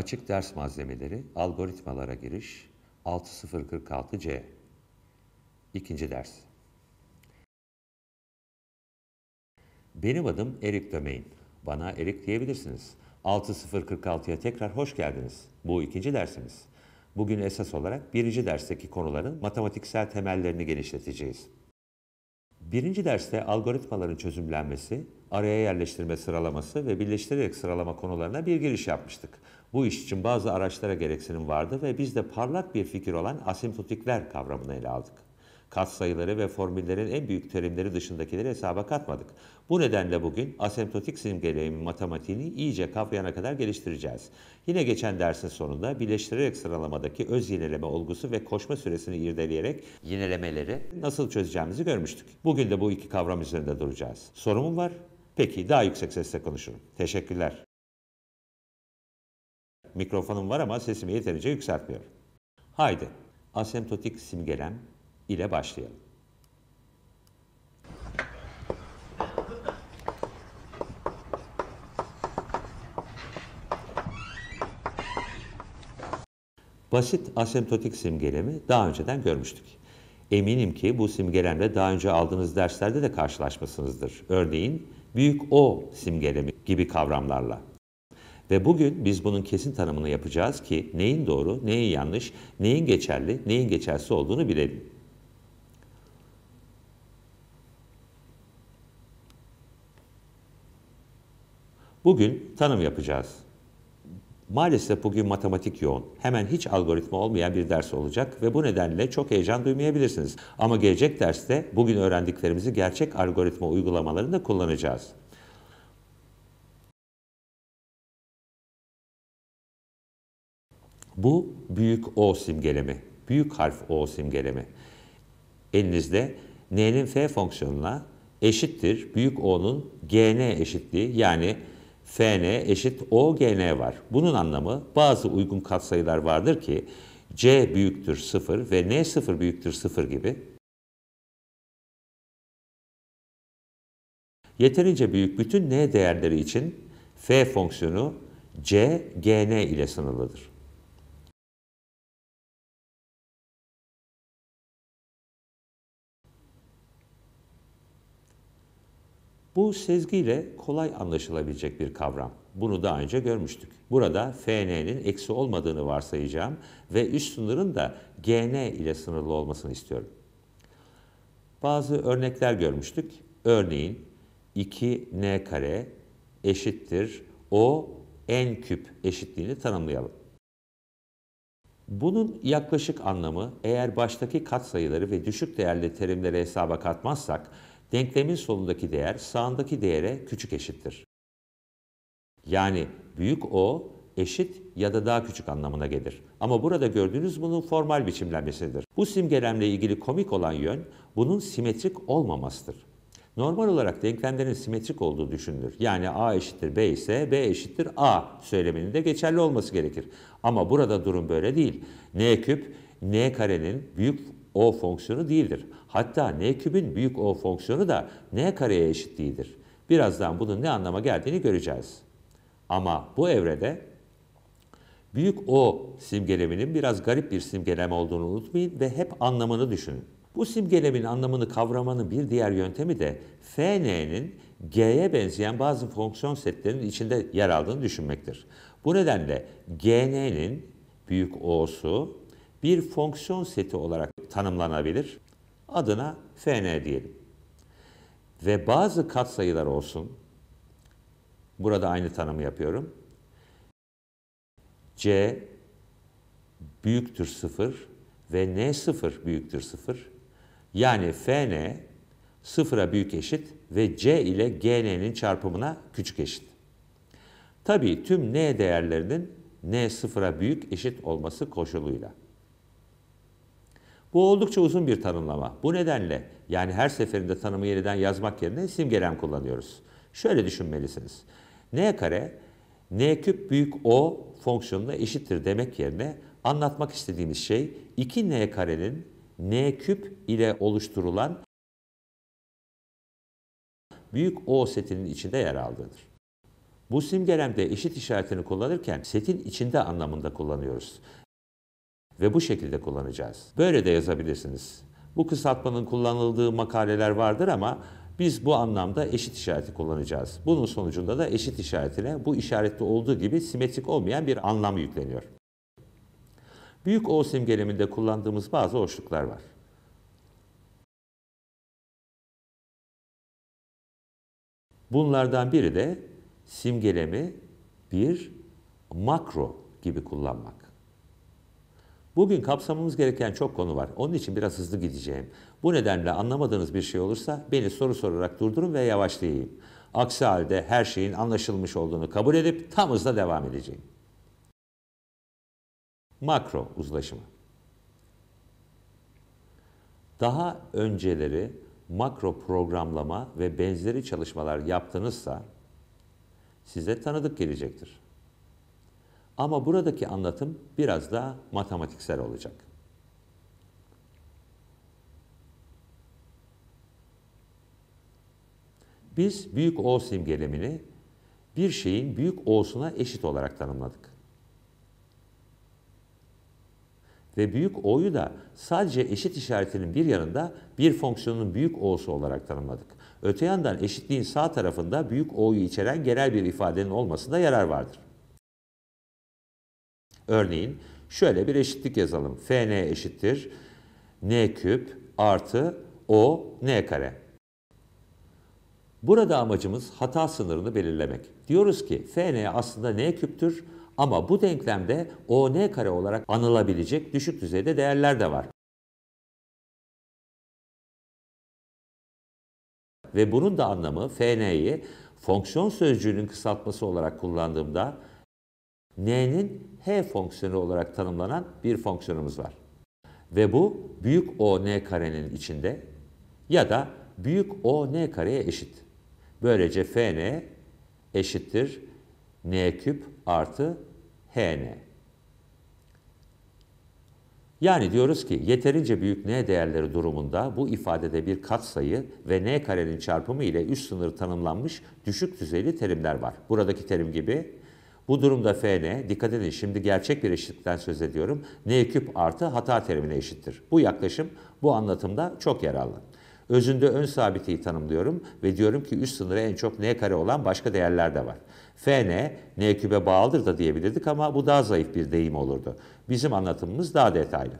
Açık ders malzemeleri, algoritmalara giriş 6046C. İkinci ders. Benim adım Erik Domain. Bana Erik diyebilirsiniz. 6046'ya tekrar hoş geldiniz. Bu ikinci dersimiz. Bugün esas olarak birinci dersteki konuların matematiksel temellerini genişleteceğiz. Birinci derste algoritmaların çözümlenmesi, araya yerleştirme sıralaması ve birleştirerek sıralama konularına bir giriş yapmıştık. Bu iş için bazı araçlara gereksinim vardı ve biz de parlak bir fikir olan asimptotikler kavramını ele aldık. Kat sayıları ve formüllerin en büyük terimleri dışındakileri hesaba katmadık. Bu nedenle bugün asemptotik simgeleyimin matematiğini iyice kavrayana kadar geliştireceğiz. Yine geçen dersin sonunda birleştirerek sıralamadaki öz yineleme olgusu ve koşma süresini irdeleyerek yinelemeleri nasıl çözeceğimizi görmüştük. Bugün de bu iki kavram üzerinde duracağız. Sorumum var. Peki daha yüksek sesle konuşurum. Teşekkürler. Mikrofonum var ama sesimi yeterince yükseltmiyorum. Haydi asemptotik simgelem ile başlayalım. Basit asemptotik simgelemi daha önceden görmüştük. Eminim ki bu simgelemle daha önce aldığınız derslerde de karşılaşmışsınızdır. Örneğin büyük O simgelemi gibi kavramlarla. Ve bugün biz bunun kesin tanımını yapacağız ki neyin doğru, neyin yanlış, neyin geçerli, neyin geçersiz olduğunu bilelim. Bugün tanım yapacağız. Maalesef bugün matematik yoğun. Hemen hiç algoritma olmayan bir ders olacak ve bu nedenle çok heyecan duymayabilirsiniz. Ama gelecek derste bugün öğrendiklerimizi gerçek algoritma uygulamalarında kullanacağız. Bu büyük O simgeleme, büyük harf O simgeleme, Elinizde n'nin f fonksiyonuna eşittir büyük O'nun gn eşitliği yani fn eşit ogn var. Bunun anlamı bazı uygun katsayılar vardır ki c büyüktür 0 ve n 0 büyüktür 0 gibi yeterince büyük bütün n değerleri için f fonksiyonu c, gn ile sınırlıdır. Bu sezgiyle kolay anlaşılabilecek bir kavram. Bunu daha önce görmüştük. Burada FN'nin eksi olmadığını varsayacağım ve üst sınırın da GN ile sınırlı olmasını istiyorum. Bazı örnekler görmüştük. Örneğin 2n kare eşittir o n küp eşitliğini tanımlayalım. Bunun yaklaşık anlamı eğer baştaki katsayıları ve düşük değerli terimleri hesaba katmazsak denklemin solundaki değer sağındaki değere küçük eşittir. Yani büyük O eşit ya da daha küçük anlamına gelir. Ama burada gördüğünüz bunun formal biçimlenmesidir. Bu simgelemle ilgili komik olan yön bunun simetrik olmamasıdır. Normal olarak denklemlerin simetrik olduğu düşünülür. Yani A eşittir B ise B eşittir A söyleminin de geçerli olması gerekir. Ama burada durum böyle değil. N küp, N karenin büyük O fonksiyonu değildir. Hatta n kübün büyük O fonksiyonu da n kareye eşitliğidir. Birazdan bunun ne anlama geldiğini göreceğiz. Ama bu evrede büyük O simgeleminin biraz garip bir simgeleme olduğunu unutmayın ve hep anlamını düşünün. Bu simgelemin anlamını kavramanın bir diğer yöntemi de FN'nin G'ye benzeyen bazı fonksiyon setlerinin içinde yer aldığını düşünmektir. Bu nedenle GN'nin büyük O'su bir fonksiyon seti olarak tanımlanabilir. Adına Fn diyelim. Ve bazı katsayılar olsun. Burada aynı tanımı yapıyorum. C büyüktür 0 ve N0 büyüktür 0. Yani Fn sıfıra büyük eşit ve C ile GN'nin çarpımına küçük eşit. Tabii tüm N değerlerinin N sıfıra büyük eşit olması koşuluyla. Bu oldukça uzun bir tanımlama. Bu nedenle yani her seferinde tanımı yeniden yazmak yerine simgelem kullanıyoruz. Şöyle düşünmelisiniz. n kare, n küp büyük O fonksiyonuna eşittir demek yerine anlatmak istediğimiz şey 2n karenin n küp ile oluşturulan büyük O setinin içinde yer aldığıdır. Bu simgelemde eşit işaretini kullanırken setin içinde anlamında kullanıyoruz ve bu şekilde kullanacağız. Böyle de yazabilirsiniz. Bu kısaltmanın kullanıldığı makaleler vardır ama biz bu anlamda eşit işareti kullanacağız. Bunun sonucunda da eşit işaretine bu işarette olduğu gibi simetrik olmayan bir anlam yükleniyor. Büyük O simgeleminde kullandığımız bazı hoşluklar var. Bunlardan biri de simgelemi bir makro gibi kullanmak. Bugün kapsamamız gereken çok konu var. Onun için biraz hızlı gideceğim. Bu nedenle anlamadığınız bir şey olursa beni soru sorarak durdurun ve yavaşlayayım. Aksi halde her şeyin anlaşılmış olduğunu kabul edip tam hızla devam edeceğim. Makro uzlaşımı. Daha önceleri makro programlama ve benzeri çalışmalar yaptınızsa size tanıdık gelecektir. Ama buradaki anlatım biraz daha matematiksel olacak. Biz büyük O simgelemini bir şeyin büyük O'suna eşit olarak tanımladık. Ve büyük O'yu da sadece eşit işaretinin bir yanında bir fonksiyonun büyük O'su olarak tanımladık. Öte yandan eşitliğin sağ tarafında büyük O'yu içeren genel bir ifadenin olmasında yarar vardır. Örneğin şöyle bir eşitlik yazalım. Fn eşittir n küp artı o n kare. Burada amacımız hata sınırını belirlemek. Diyoruz ki Fn aslında n küptür ama bu denklemde o n kare olarak anılabilecek düşük düzeyde değerler de var. Ve bunun da anlamı Fn'yi fonksiyon sözcüğünün kısaltması olarak kullandığımda n'nin h fonksiyonu olarak tanımlanan bir fonksiyonumuz var. Ve bu büyük O n karenin içinde ya da büyük O n kareye eşit. Böylece fn eşittir n küp artı hn. Yani diyoruz ki yeterince büyük n değerleri durumunda bu ifadede bir katsayı ve n karenin çarpımı ile üst sınır tanımlanmış düşük düzeyli terimler var. Buradaki terim gibi bu durumda Fn, dikkat edin şimdi gerçek bir eşitlikten söz ediyorum, n küp artı hata terimine eşittir. Bu yaklaşım bu anlatımda çok yararlı. Özünde ön sabitiyi tanımlıyorum ve diyorum ki üst sınırı en çok n kare olan başka değerler de var. Fn, n kübe bağlıdır da diyebilirdik ama bu daha zayıf bir deyim olurdu. Bizim anlatımımız daha detaylı.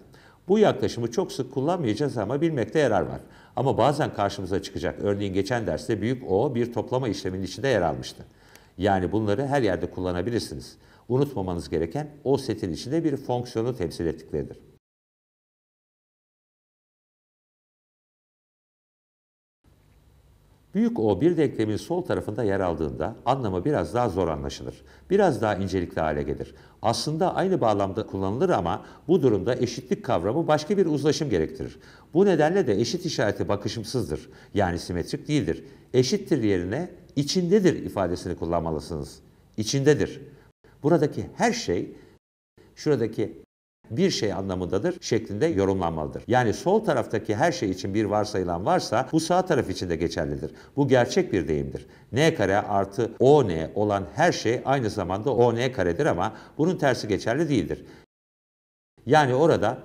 Bu yaklaşımı çok sık kullanmayacağız ama bilmekte yarar var. Ama bazen karşımıza çıkacak. Örneğin geçen derste büyük O bir toplama işleminin içinde yer almıştı. Yani bunları her yerde kullanabilirsiniz. Unutmamanız gereken o setin içinde bir fonksiyonu temsil ettikleridir. Büyük O bir denklemin sol tarafında yer aldığında anlamı biraz daha zor anlaşılır. Biraz daha incelikli hale gelir. Aslında aynı bağlamda kullanılır ama bu durumda eşitlik kavramı başka bir uzlaşım gerektirir. Bu nedenle de eşit işareti bakışımsızdır. Yani simetrik değildir eşittir yerine içindedir ifadesini kullanmalısınız. İçindedir. Buradaki her şey şuradaki bir şey anlamındadır şeklinde yorumlanmalıdır. Yani sol taraftaki her şey için bir varsayılan varsa bu sağ taraf için de geçerlidir. Bu gerçek bir deyimdir. n kare artı o n olan her şey aynı zamanda o n karedir ama bunun tersi geçerli değildir. Yani orada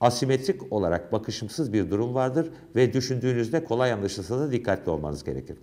asimetrik olarak bakışımsız bir durum vardır ve düşündüğünüzde kolay anlaşılsa da dikkatli olmanız gerekir.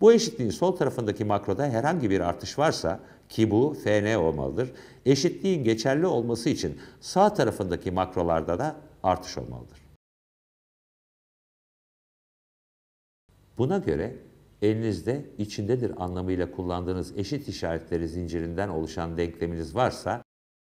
Bu eşitliğin sol tarafındaki makroda herhangi bir artış varsa ki bu Fn olmalıdır. Eşitliğin geçerli olması için sağ tarafındaki makrolarda da artış olmalıdır. Buna göre elinizde içindedir anlamıyla kullandığınız eşit işaretleri zincirinden oluşan denkleminiz varsa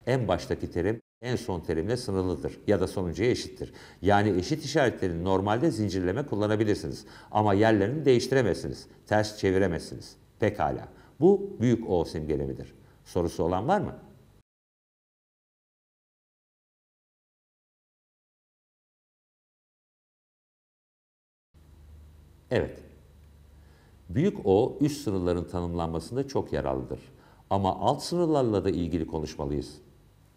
en baştaki terim en son terimle sınırlıdır ya da sonuncuya eşittir. Yani eşit işaretlerini normalde zincirleme kullanabilirsiniz ama yerlerini değiştiremezsiniz, ters çeviremezsiniz. Pekala. Bu büyük O simgelemidir. Sorusu olan var mı? Evet. Büyük O üst sınırların tanımlanmasında çok yararlıdır. Ama alt sınırlarla da ilgili konuşmalıyız.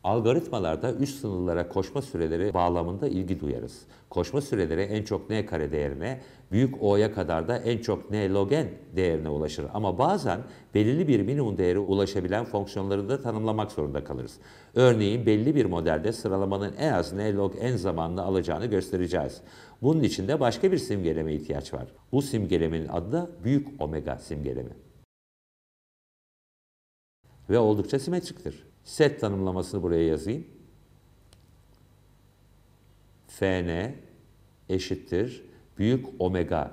Algoritmalarda üst sınırlara koşma süreleri bağlamında ilgi duyarız. Koşma süreleri en çok n kare değerine, büyük o'ya kadar da en çok n log n değerine ulaşır. Ama bazen belirli bir minimum değeri ulaşabilen fonksiyonları da tanımlamak zorunda kalırız. Örneğin belli bir modelde sıralamanın en az n log n zamanını alacağını göstereceğiz. Bunun için de başka bir simgeleme ihtiyaç var. Bu simgelemenin adı da büyük omega simgeleme. Ve oldukça simetriktir. Set tanımlamasını buraya yazayım. Fn eşittir büyük omega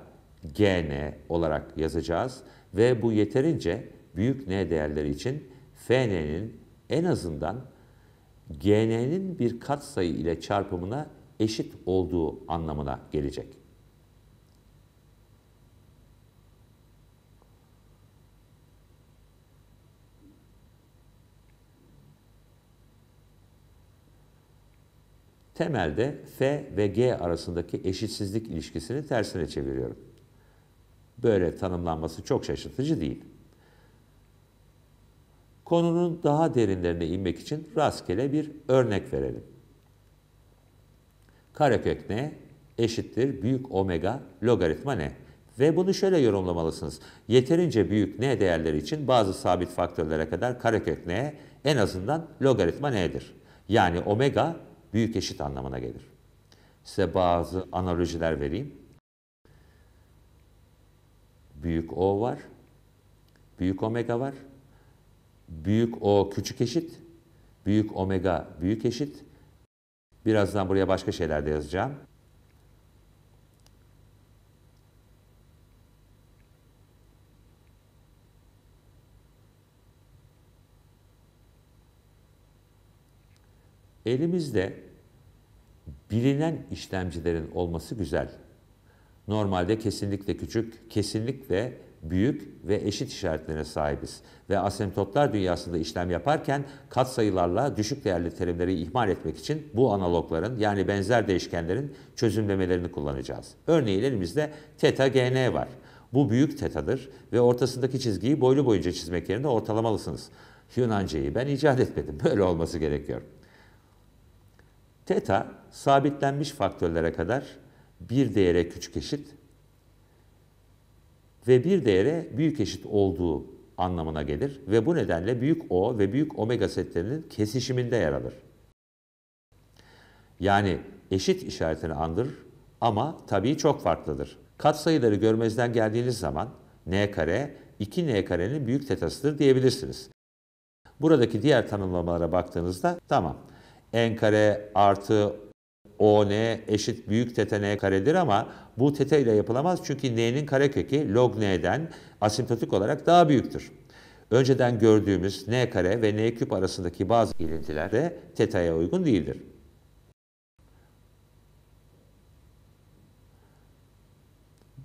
gn olarak yazacağız ve bu yeterince büyük n değerleri için fn'nin en azından gn'nin bir katsayı ile çarpımına eşit olduğu anlamına gelecek. temelde F ve G arasındaki eşitsizlik ilişkisini tersine çeviriyorum. Böyle tanımlanması çok şaşırtıcı değil. Konunun daha derinlerine inmek için rastgele bir örnek verelim. Karekök ne? Eşittir büyük omega logaritma ne? Ve bunu şöyle yorumlamalısınız. Yeterince büyük n değerleri için bazı sabit faktörlere kadar karekök n en azından logaritma n'dir. Yani omega büyük eşit anlamına gelir. Size bazı analojiler vereyim. Büyük O var, büyük omega var, büyük O küçük eşit, büyük omega büyük eşit. Birazdan buraya başka şeyler de yazacağım. Elimizde bilinen işlemcilerin olması güzel. Normalde kesinlikle küçük, kesinlikle büyük ve eşit işaretlerine sahibiz. Ve asemptotlar dünyasında işlem yaparken kat sayılarla düşük değerli terimleri ihmal etmek için bu analogların yani benzer değişkenlerin çözümlemelerini kullanacağız. Örneğin elimizde teta gn var. Bu büyük tetadır ve ortasındaki çizgiyi boylu boyunca çizmek yerine ortalamalısınız. Yunancayı ben icat etmedim. Böyle olması gerekiyor. Teta sabitlenmiş faktörlere kadar bir değere küçük eşit ve bir değere büyük eşit olduğu anlamına gelir ve bu nedenle büyük O ve büyük omega setlerinin kesişiminde yer alır. Yani eşit işaretini andırır ama tabii çok farklıdır. Katsayıları görmezden geldiğiniz zaman n kare 2n karenin büyük tetasıdır diyebilirsiniz. Buradaki diğer tanımlamalara baktığınızda tamam n kare artı o n e eşit büyük tete n karedir ama bu tete ile yapılamaz çünkü n'nin karekökü log n'den asimptotik olarak daha büyüktür. Önceden gördüğümüz n kare ve n küp arasındaki bazı ilintiler de teta'ya uygun değildir.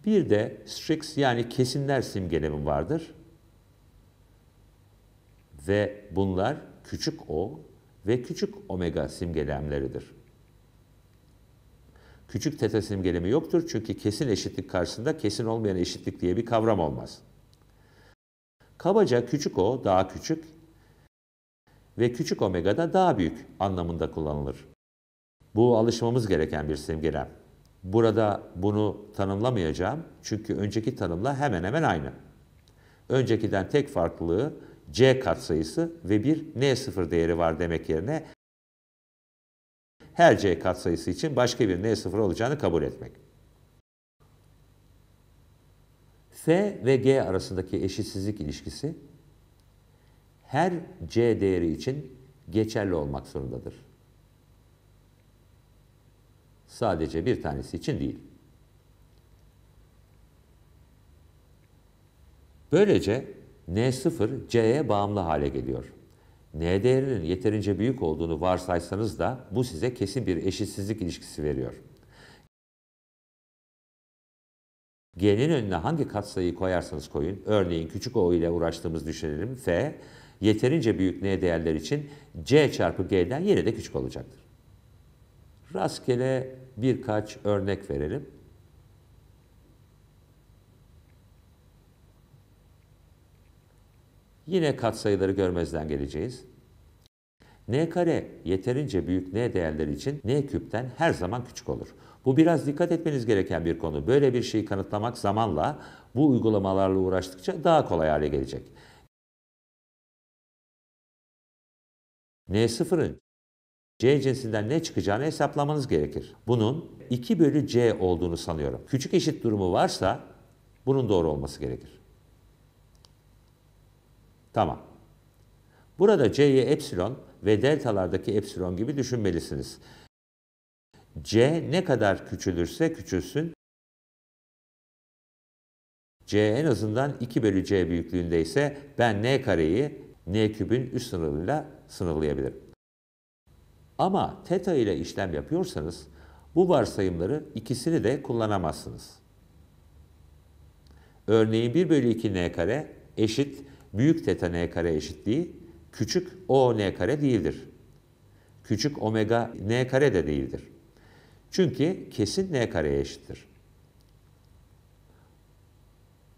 Bir de strix yani kesinler simgelemi vardır. Ve bunlar küçük o, ve küçük omega simgelemleridir. Küçük teta simgelemi yoktur çünkü kesin eşitlik karşısında kesin olmayan eşitlik diye bir kavram olmaz. Kabaca küçük o daha küçük ve küçük omega da daha büyük anlamında kullanılır. Bu alışmamız gereken bir simgelem. Burada bunu tanımlamayacağım çünkü önceki tanımla hemen hemen aynı. Öncekiden tek farklılığı C katsayısı ve bir N0 değeri var demek yerine her C katsayısı için başka bir N0 olacağını kabul etmek. F ve G arasındaki eşitsizlik ilişkisi her C değeri için geçerli olmak zorundadır. Sadece bir tanesi için değil. Böylece N0 C'ye bağımlı hale geliyor. N değerinin yeterince büyük olduğunu varsaysanız da bu size kesin bir eşitsizlik ilişkisi veriyor. G'nin önüne hangi katsayıyı koyarsanız koyun, örneğin küçük o ile uğraştığımız düşünelim F, yeterince büyük N değerler için C çarpı G'den yine de küçük olacaktır. Rastgele birkaç örnek verelim. Yine katsayıları görmezden geleceğiz. n kare yeterince büyük n değerleri için n küpten her zaman küçük olur. Bu biraz dikkat etmeniz gereken bir konu. Böyle bir şeyi kanıtlamak zamanla bu uygulamalarla uğraştıkça daha kolay hale gelecek. n sıfırın C cinsinden ne çıkacağını hesaplamanız gerekir. Bunun 2 bölü C olduğunu sanıyorum. Küçük eşit durumu varsa bunun doğru olması gerekir. Tamam. Burada C'ye epsilon ve deltalardaki epsilon gibi düşünmelisiniz. C ne kadar küçülürse küçülsün. C en azından 2 bölü C büyüklüğünde ise ben N kareyi N kübün üst sınırıyla sınırlayabilirim. Ama teta ile işlem yapıyorsanız bu varsayımları ikisini de kullanamazsınız. Örneğin 1 bölü 2 n kare eşit büyük teta n kare eşitliği küçük o n kare değildir. Küçük omega n kare de değildir. Çünkü kesin n kareye eşittir.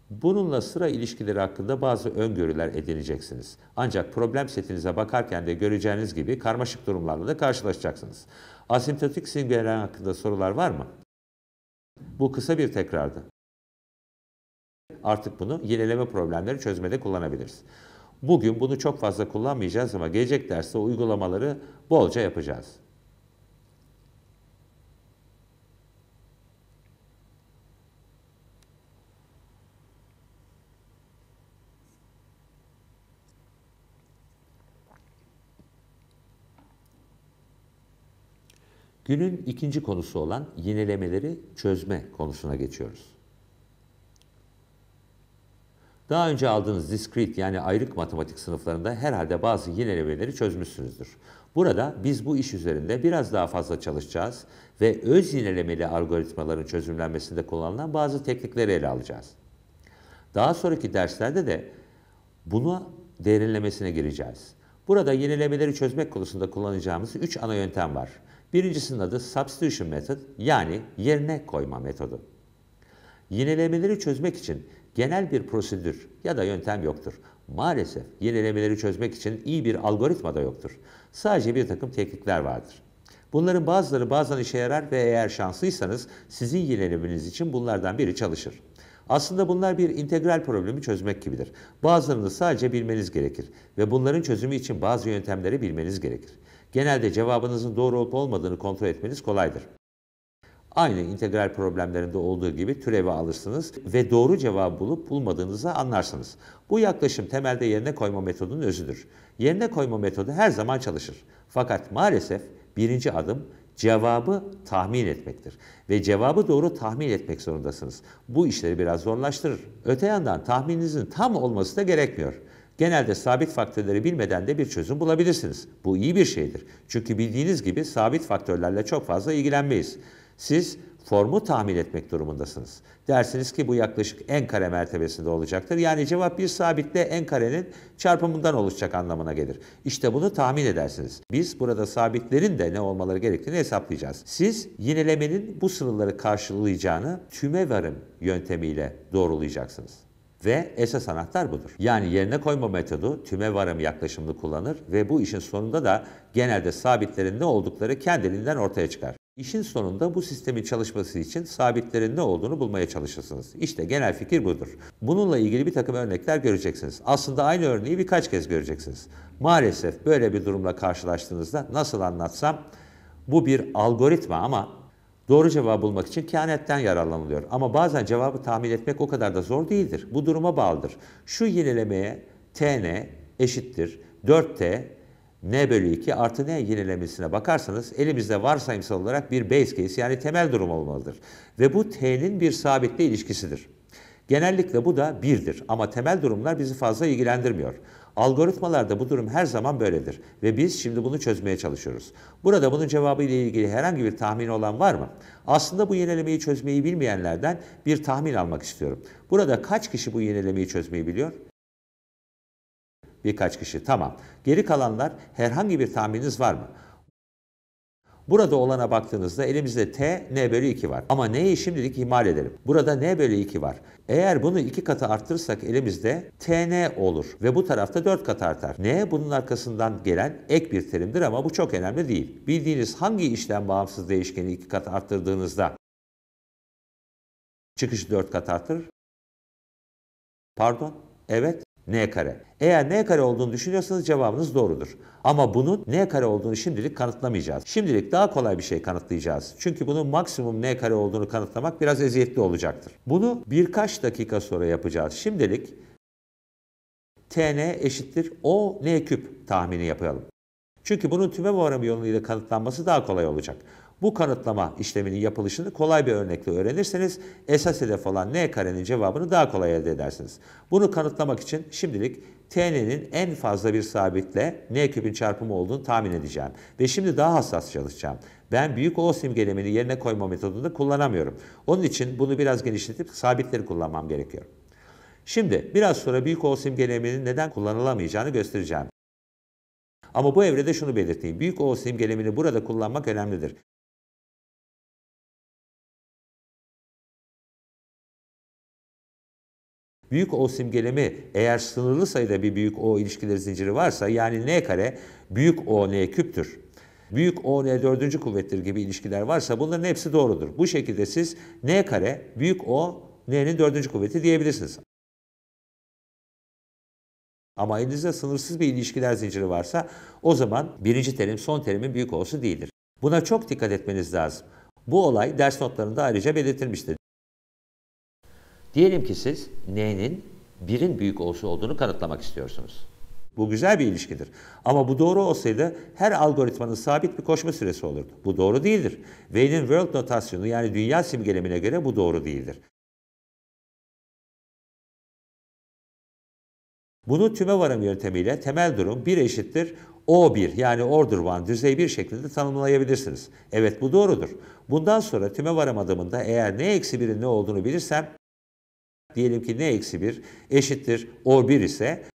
Bununla sıra ilişkileri hakkında bazı öngörüler edineceksiniz. Ancak problem setinize bakarken de göreceğiniz gibi karmaşık durumlarla da karşılaşacaksınız. Asimptotik simgeler hakkında sorular var mı? Bu kısa bir tekrardı artık bunu yenileme problemleri çözmede kullanabiliriz. Bugün bunu çok fazla kullanmayacağız ama gelecek derste uygulamaları bolca yapacağız. Günün ikinci konusu olan yenilemeleri çözme konusuna geçiyoruz. Daha önce aldığınız discrete yani ayrık matematik sınıflarında herhalde bazı yinelemeleri çözmüşsünüzdür. Burada biz bu iş üzerinde biraz daha fazla çalışacağız ve öz yinelemeli algoritmaların çözümlenmesinde kullanılan bazı teknikleri ele alacağız. Daha sonraki derslerde de bunu derinlemesine gireceğiz. Burada yenilemeleri çözmek konusunda kullanacağımız 3 ana yöntem var. Birincisinin adı substitution method yani yerine koyma metodu. Yenilemeleri çözmek için genel bir prosedür ya da yöntem yoktur. Maalesef yenilemeleri çözmek için iyi bir algoritma da yoktur. Sadece bir takım teknikler vardır. Bunların bazıları bazen işe yarar ve eğer şanslıysanız sizin yenileminiz için bunlardan biri çalışır. Aslında bunlar bir integral problemi çözmek gibidir. Bazılarını sadece bilmeniz gerekir ve bunların çözümü için bazı yöntemleri bilmeniz gerekir. Genelde cevabınızın doğru olup olmadığını kontrol etmeniz kolaydır. Aynı integral problemlerinde olduğu gibi türevi alırsınız ve doğru cevabı bulup bulmadığınızı anlarsınız. Bu yaklaşım temelde yerine koyma metodunun özüdür. Yerine koyma metodu her zaman çalışır. Fakat maalesef birinci adım cevabı tahmin etmektir. Ve cevabı doğru tahmin etmek zorundasınız. Bu işleri biraz zorlaştırır. Öte yandan tahmininizin tam olması da gerekmiyor. Genelde sabit faktörleri bilmeden de bir çözüm bulabilirsiniz. Bu iyi bir şeydir. Çünkü bildiğiniz gibi sabit faktörlerle çok fazla ilgilenmeyiz. Siz formu tahmin etmek durumundasınız. Dersiniz ki bu yaklaşık en kare mertebesinde olacaktır. Yani cevap bir sabitle en karenin çarpımından oluşacak anlamına gelir. İşte bunu tahmin edersiniz. Biz burada sabitlerin de ne olmaları gerektiğini hesaplayacağız. Siz yinelemenin bu sınırları karşılayacağını tüme varım yöntemiyle doğrulayacaksınız. Ve esas anahtar budur. Yani yerine koyma metodu tüme varım yaklaşımını kullanır ve bu işin sonunda da genelde sabitlerin ne oldukları kendiliğinden ortaya çıkar. İşin sonunda bu sistemin çalışması için sabitlerin ne olduğunu bulmaya çalışırsınız. İşte genel fikir budur. Bununla ilgili bir takım örnekler göreceksiniz. Aslında aynı örneği birkaç kez göreceksiniz. Maalesef böyle bir durumla karşılaştığınızda nasıl anlatsam bu bir algoritma ama Doğru cevabı bulmak için kehanetten yararlanılıyor. Ama bazen cevabı tahmin etmek o kadar da zor değildir. Bu duruma bağlıdır. Şu yenilemeye tn eşittir 4t n bölü 2 artı n yenilemesine bakarsanız elimizde varsayımsal olarak bir base case yani temel durum olmalıdır. Ve bu t'nin bir sabitle ilişkisidir. Genellikle bu da 1'dir ama temel durumlar bizi fazla ilgilendirmiyor. Algoritmalarda bu durum her zaman böyledir ve biz şimdi bunu çözmeye çalışıyoruz. Burada bunun cevabı ile ilgili herhangi bir tahmin olan var mı? Aslında bu yenilemeyi çözmeyi bilmeyenlerden bir tahmin almak istiyorum. Burada kaç kişi bu yenilemeyi çözmeyi biliyor? Birkaç kişi. Tamam. Geri kalanlar herhangi bir tahmininiz var mı? Burada olana baktığınızda elimizde t n bölü 2 var. Ama n'yi şimdilik ihmal edelim. Burada n bölü 2 var. Eğer bunu iki katı arttırırsak elimizde tn olur ve bu tarafta 4 kat artar. n bunun arkasından gelen ek bir terimdir ama bu çok önemli değil. Bildiğiniz hangi işlem bağımsız değişkeni iki katı arttırdığınızda çıkışı 4 kat artır. Pardon, evet n kare. Eğer n kare olduğunu düşünüyorsanız cevabınız doğrudur. Ama bunun n kare olduğunu şimdilik kanıtlamayacağız. Şimdilik daha kolay bir şey kanıtlayacağız. Çünkü bunun maksimum n kare olduğunu kanıtlamak biraz eziyetli olacaktır. Bunu birkaç dakika sonra yapacağız. Şimdilik tn eşittir o n küp tahmini yapalım. Çünkü bunun tüme varım yoluyla kanıtlanması daha kolay olacak. Bu kanıtlama işleminin yapılışını kolay bir örnekle öğrenirseniz esas hedef olan n karenin cevabını daha kolay elde edersiniz. Bunu kanıtlamak için şimdilik tn'nin en fazla bir sabitle n küpün çarpımı olduğunu tahmin edeceğim. Ve şimdi daha hassas çalışacağım. Ben büyük O simgelemini yerine koyma metodunu kullanamıyorum. Onun için bunu biraz genişletip sabitleri kullanmam gerekiyor. Şimdi biraz sonra büyük O simgeleminin neden kullanılamayacağını göstereceğim. Ama bu evrede şunu belirteyim. Büyük O simgelemini burada kullanmak önemlidir. Büyük O simgelemi eğer sınırlı sayıda bir büyük O ilişkileri zinciri varsa yani n kare büyük O n küptür. Büyük O n dördüncü kuvvettir gibi ilişkiler varsa bunların hepsi doğrudur. Bu şekilde siz n kare büyük O n'nin dördüncü kuvveti diyebilirsiniz. Ama elinizde sınırsız bir ilişkiler zinciri varsa o zaman birinci terim son terimin büyük olası değildir. Buna çok dikkat etmeniz lazım. Bu olay ders notlarında ayrıca belirtilmiştir. Diyelim ki siz n'nin birin büyük olsa olduğunu kanıtlamak istiyorsunuz. Bu güzel bir ilişkidir. Ama bu doğru olsaydı her algoritmanın sabit bir koşma süresi olurdu. Bu doğru değildir. Wayne'in world notasyonu yani dünya simgelemine göre bu doğru değildir. Bunu tüme varım yöntemiyle temel durum 1 eşittir O1 yani order 1 düzey 1 şeklinde tanımlayabilirsiniz. Evet bu doğrudur. Bundan sonra tüme varım adımında eğer ne eksi birin ne olduğunu bilirsem diyelim ki ne eksi 1 eşittir O1 ise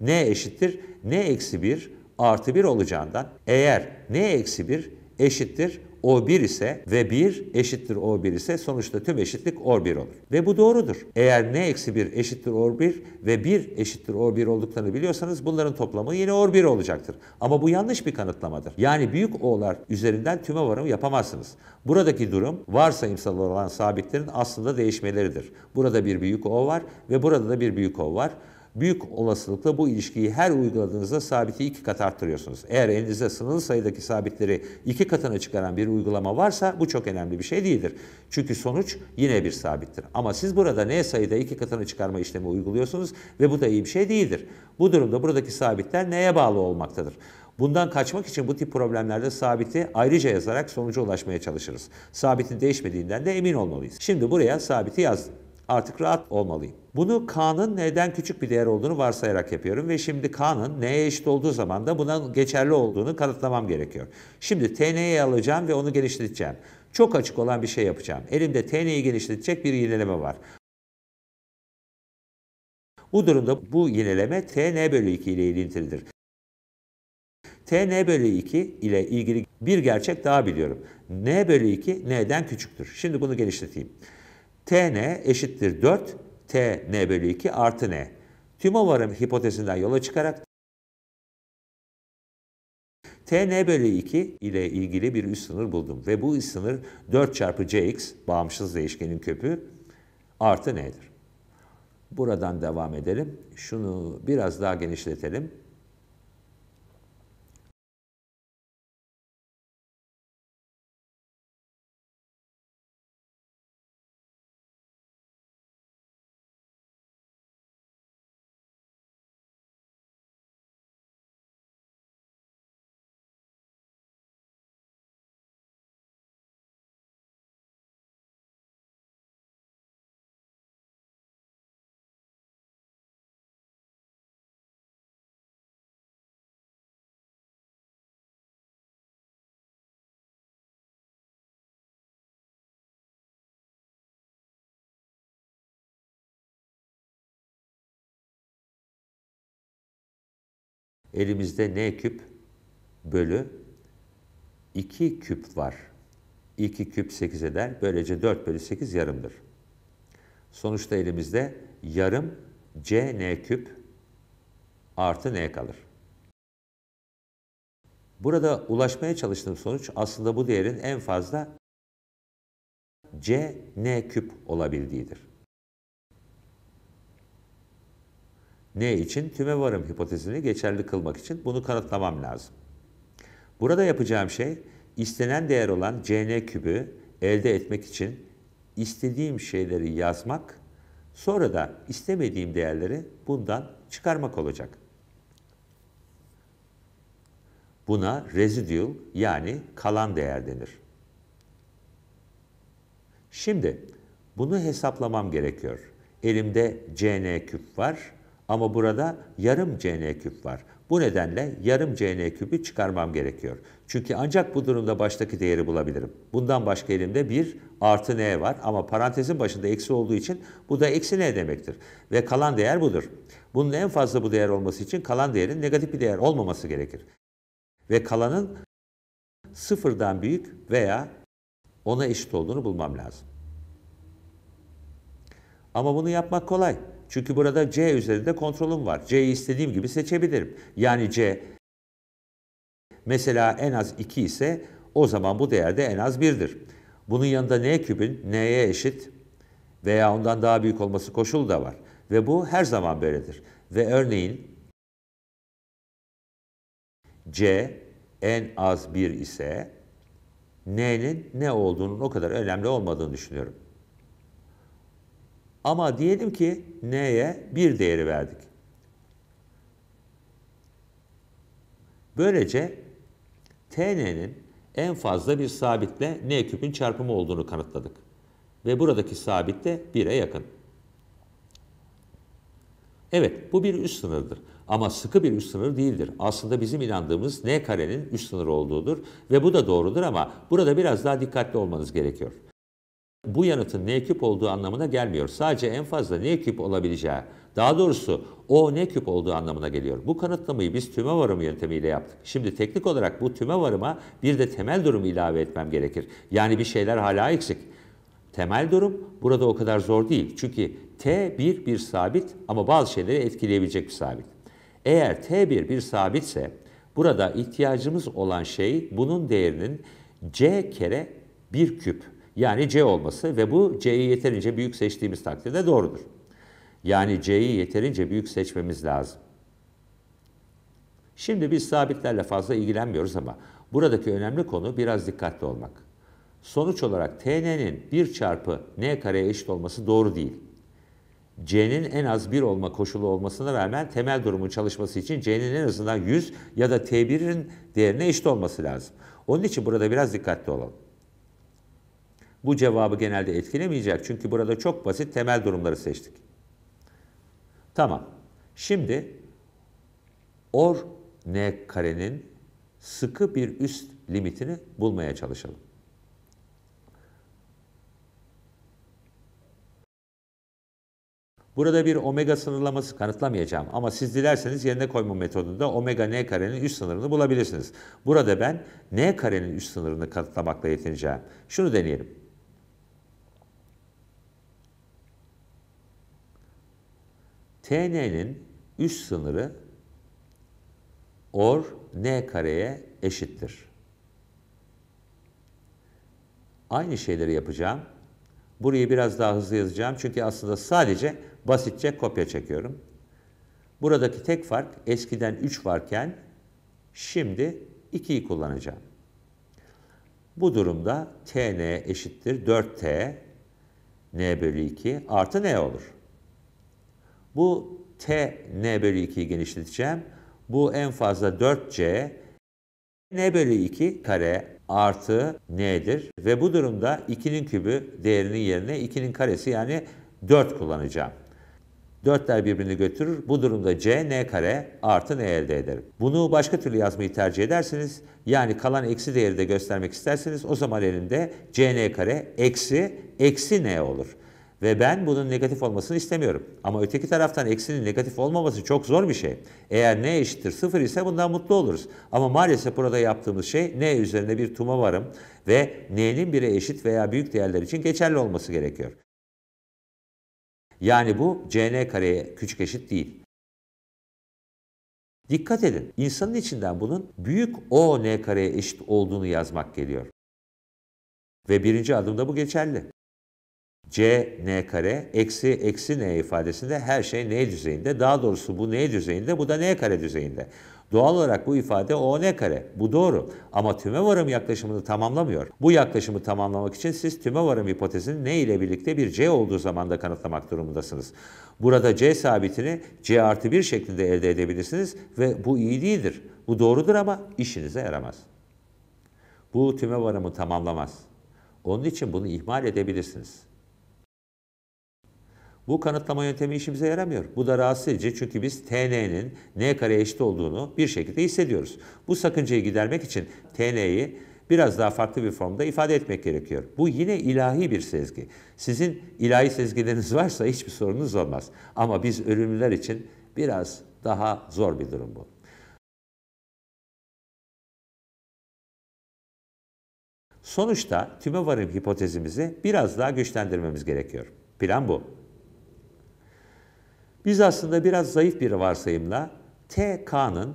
N eşittir N eksi 1 artı 1 olacağından eğer N eksi 1 eşittir o1 ise ve 1 eşittir O1 ise sonuçta tüm eşitlik O1 olur. Ve bu doğrudur. Eğer n eksi 1 eşittir O1 ve 1 eşittir O1 olduklarını biliyorsanız bunların toplamı yine O1 olacaktır. Ama bu yanlış bir kanıtlamadır. Yani büyük O'lar üzerinden tüme varımı yapamazsınız. Buradaki durum varsayımsal olan sabitlerin aslında değişmeleridir. Burada bir büyük O var ve burada da bir büyük O var büyük olasılıkla bu ilişkiyi her uyguladığınızda sabiti iki kat arttırıyorsunuz. Eğer elinizde sınırlı sayıdaki sabitleri iki katına çıkaran bir uygulama varsa bu çok önemli bir şey değildir. Çünkü sonuç yine bir sabittir. Ama siz burada ne sayıda iki katına çıkarma işlemi uyguluyorsunuz ve bu da iyi bir şey değildir. Bu durumda buradaki sabitler neye bağlı olmaktadır? Bundan kaçmak için bu tip problemlerde sabiti ayrıca yazarak sonuca ulaşmaya çalışırız. Sabitin değişmediğinden de emin olmalıyız. Şimdi buraya sabiti yazdım artık rahat olmalıyım. Bunu K'nın neden küçük bir değer olduğunu varsayarak yapıyorum ve şimdi K'nın N'ye eşit olduğu zaman da buna geçerli olduğunu kanıtlamam gerekiyor. Şimdi TN'yi alacağım ve onu genişleteceğim. Çok açık olan bir şey yapacağım. Elimde TN'yi genişletecek bir yineleme var. Bu durumda bu yineleme TN bölü 2 ile ilintilidir. TN bölü 2 ile ilgili bir gerçek daha biliyorum. N bölü 2 N'den küçüktür. Şimdi bunu genişleteyim. Tn eşittir 4, Tn bölü 2 artı n. Tümovarım hipotezinden yola çıkarak Tn bölü 2 ile ilgili bir üst sınır buldum ve bu üst sınır 4 çarpı cx bağımsız değişkenin köpüğü artı n'dir. Buradan devam edelim. Şunu biraz daha genişletelim. Elimizde n küp bölü 2 küp var. 2 küp 8 eder. Böylece 4 bölü 8 yarımdır. Sonuçta elimizde yarım c n küp artı n kalır. Burada ulaşmaya çalıştığım sonuç aslında bu değerin en fazla c n küp olabildiğidir. Ne için? Tüme varım hipotezini geçerli kılmak için bunu kanıtlamam lazım. Burada yapacağım şey istenen değer olan CN kübü elde etmek için istediğim şeyleri yazmak, sonra da istemediğim değerleri bundan çıkarmak olacak. Buna residual yani kalan değer denir. Şimdi bunu hesaplamam gerekiyor. Elimde CN küp var ama burada yarım CN küp var. Bu nedenle yarım CN küpü çıkarmam gerekiyor. Çünkü ancak bu durumda baştaki değeri bulabilirim. Bundan başka elimde bir artı n var ama parantezin başında eksi olduğu için bu da eksi n demektir. Ve kalan değer budur. Bunun en fazla bu değer olması için kalan değerin negatif bir değer olmaması gerekir. Ve kalanın sıfırdan büyük veya ona eşit olduğunu bulmam lazım. Ama bunu yapmak kolay. Çünkü burada C üzerinde kontrolüm var. C'yi istediğim gibi seçebilirim. Yani C mesela en az 2 ise o zaman bu değerde en az 1'dir. Bunun yanında N kübün N'ye eşit veya ondan daha büyük olması koşulu da var. Ve bu her zaman böyledir. Ve örneğin C en az 1 ise N'nin ne olduğunun o kadar önemli olmadığını düşünüyorum. Ama diyelim ki n'ye bir değeri verdik. Böylece tn'nin en fazla bir sabitle n küpün çarpımı olduğunu kanıtladık. Ve buradaki sabit de 1'e yakın. Evet bu bir üst sınırdır ama sıkı bir üst sınır değildir. Aslında bizim inandığımız n karenin üst sınırı olduğudur ve bu da doğrudur ama burada biraz daha dikkatli olmanız gerekiyor bu yanıtın ne küp olduğu anlamına gelmiyor. Sadece en fazla ne küp olabileceği, daha doğrusu o ne küp olduğu anlamına geliyor. Bu kanıtlamayı biz tüme varımı yöntemiyle yaptık. Şimdi teknik olarak bu tüme varıma bir de temel durumu ilave etmem gerekir. Yani bir şeyler hala eksik. Temel durum burada o kadar zor değil. Çünkü T1 bir sabit ama bazı şeyleri etkileyebilecek bir sabit. Eğer T1 bir sabitse burada ihtiyacımız olan şey bunun değerinin C kere bir küp yani C olması ve bu C'yi yeterince büyük seçtiğimiz takdirde doğrudur. Yani C'yi yeterince büyük seçmemiz lazım. Şimdi biz sabitlerle fazla ilgilenmiyoruz ama buradaki önemli konu biraz dikkatli olmak. Sonuç olarak TN'nin 1 çarpı N kareye eşit olması doğru değil. C'nin en az 1 olma koşulu olmasına rağmen temel durumun çalışması için C'nin en azından 100 ya da T1'in değerine eşit olması lazım. Onun için burada biraz dikkatli olalım bu cevabı genelde etkilemeyecek. Çünkü burada çok basit temel durumları seçtik. Tamam. Şimdi or n karenin sıkı bir üst limitini bulmaya çalışalım. Burada bir omega sınırlaması kanıtlamayacağım ama siz dilerseniz yerine koyma metodunda omega n karenin üst sınırını bulabilirsiniz. Burada ben n karenin üst sınırını kanıtlamakla yetineceğim. Şunu deneyelim. TN'nin üst sınırı or n kareye eşittir. Aynı şeyleri yapacağım. Burayı biraz daha hızlı yazacağım çünkü aslında sadece basitçe kopya çekiyorum. Buradaki tek fark eskiden 3 varken şimdi 2'yi kullanacağım. Bu durumda tn eşittir 4t n bölü 2 artı n olur. Bu T N bölü 2'yi genişleteceğim. Bu en fazla 4C N bölü 2 kare artı N'dir. Ve bu durumda 2'nin kübü değerinin yerine 2'nin karesi yani 4 kullanacağım. 4'ler birbirini götürür. Bu durumda C, N kare artı N elde ederim. Bunu başka türlü yazmayı tercih ederseniz, yani kalan eksi değeri de göstermek isterseniz o zaman elimde C, N kare eksi, eksi N olur. Ve ben bunun negatif olmasını istemiyorum. Ama öteki taraftan eksinin negatif olmaması çok zor bir şey. Eğer ne eşittir sıfır ise bundan mutlu oluruz. Ama maalesef burada yaptığımız şey ne üzerine bir tuma varım ve n'nin bire eşit veya büyük değerler için geçerli olması gerekiyor. Yani bu cn kareye küçük eşit değil. Dikkat edin, insanın içinden bunun büyük O n kareye eşit olduğunu yazmak geliyor. Ve birinci adımda bu geçerli c n kare eksi eksi n ifadesinde her şey n düzeyinde. Daha doğrusu bu n düzeyinde, bu da n kare düzeyinde. Doğal olarak bu ifade o n kare. Bu doğru. Ama tüme varım yaklaşımını tamamlamıyor. Bu yaklaşımı tamamlamak için siz tüme varım hipotezini n ile birlikte bir c olduğu zaman da kanıtlamak durumundasınız. Burada c sabitini c artı 1 şeklinde elde edebilirsiniz ve bu iyi değildir. Bu doğrudur ama işinize yaramaz. Bu tüme varımı tamamlamaz. Onun için bunu ihmal edebilirsiniz. Bu kanıtlama yöntemi işimize yaramıyor. Bu da rahatsız edici çünkü biz TN'nin n kare eşit olduğunu bir şekilde hissediyoruz. Bu sakıncayı gidermek için TN'yi biraz daha farklı bir formda ifade etmek gerekiyor. Bu yine ilahi bir sezgi. Sizin ilahi sezgileriniz varsa hiçbir sorunuz olmaz. Ama biz ölümlüler için biraz daha zor bir durum bu. Sonuçta tüme varım hipotezimizi biraz daha güçlendirmemiz gerekiyor. Plan bu. Biz aslında biraz zayıf bir varsayımla TK'nın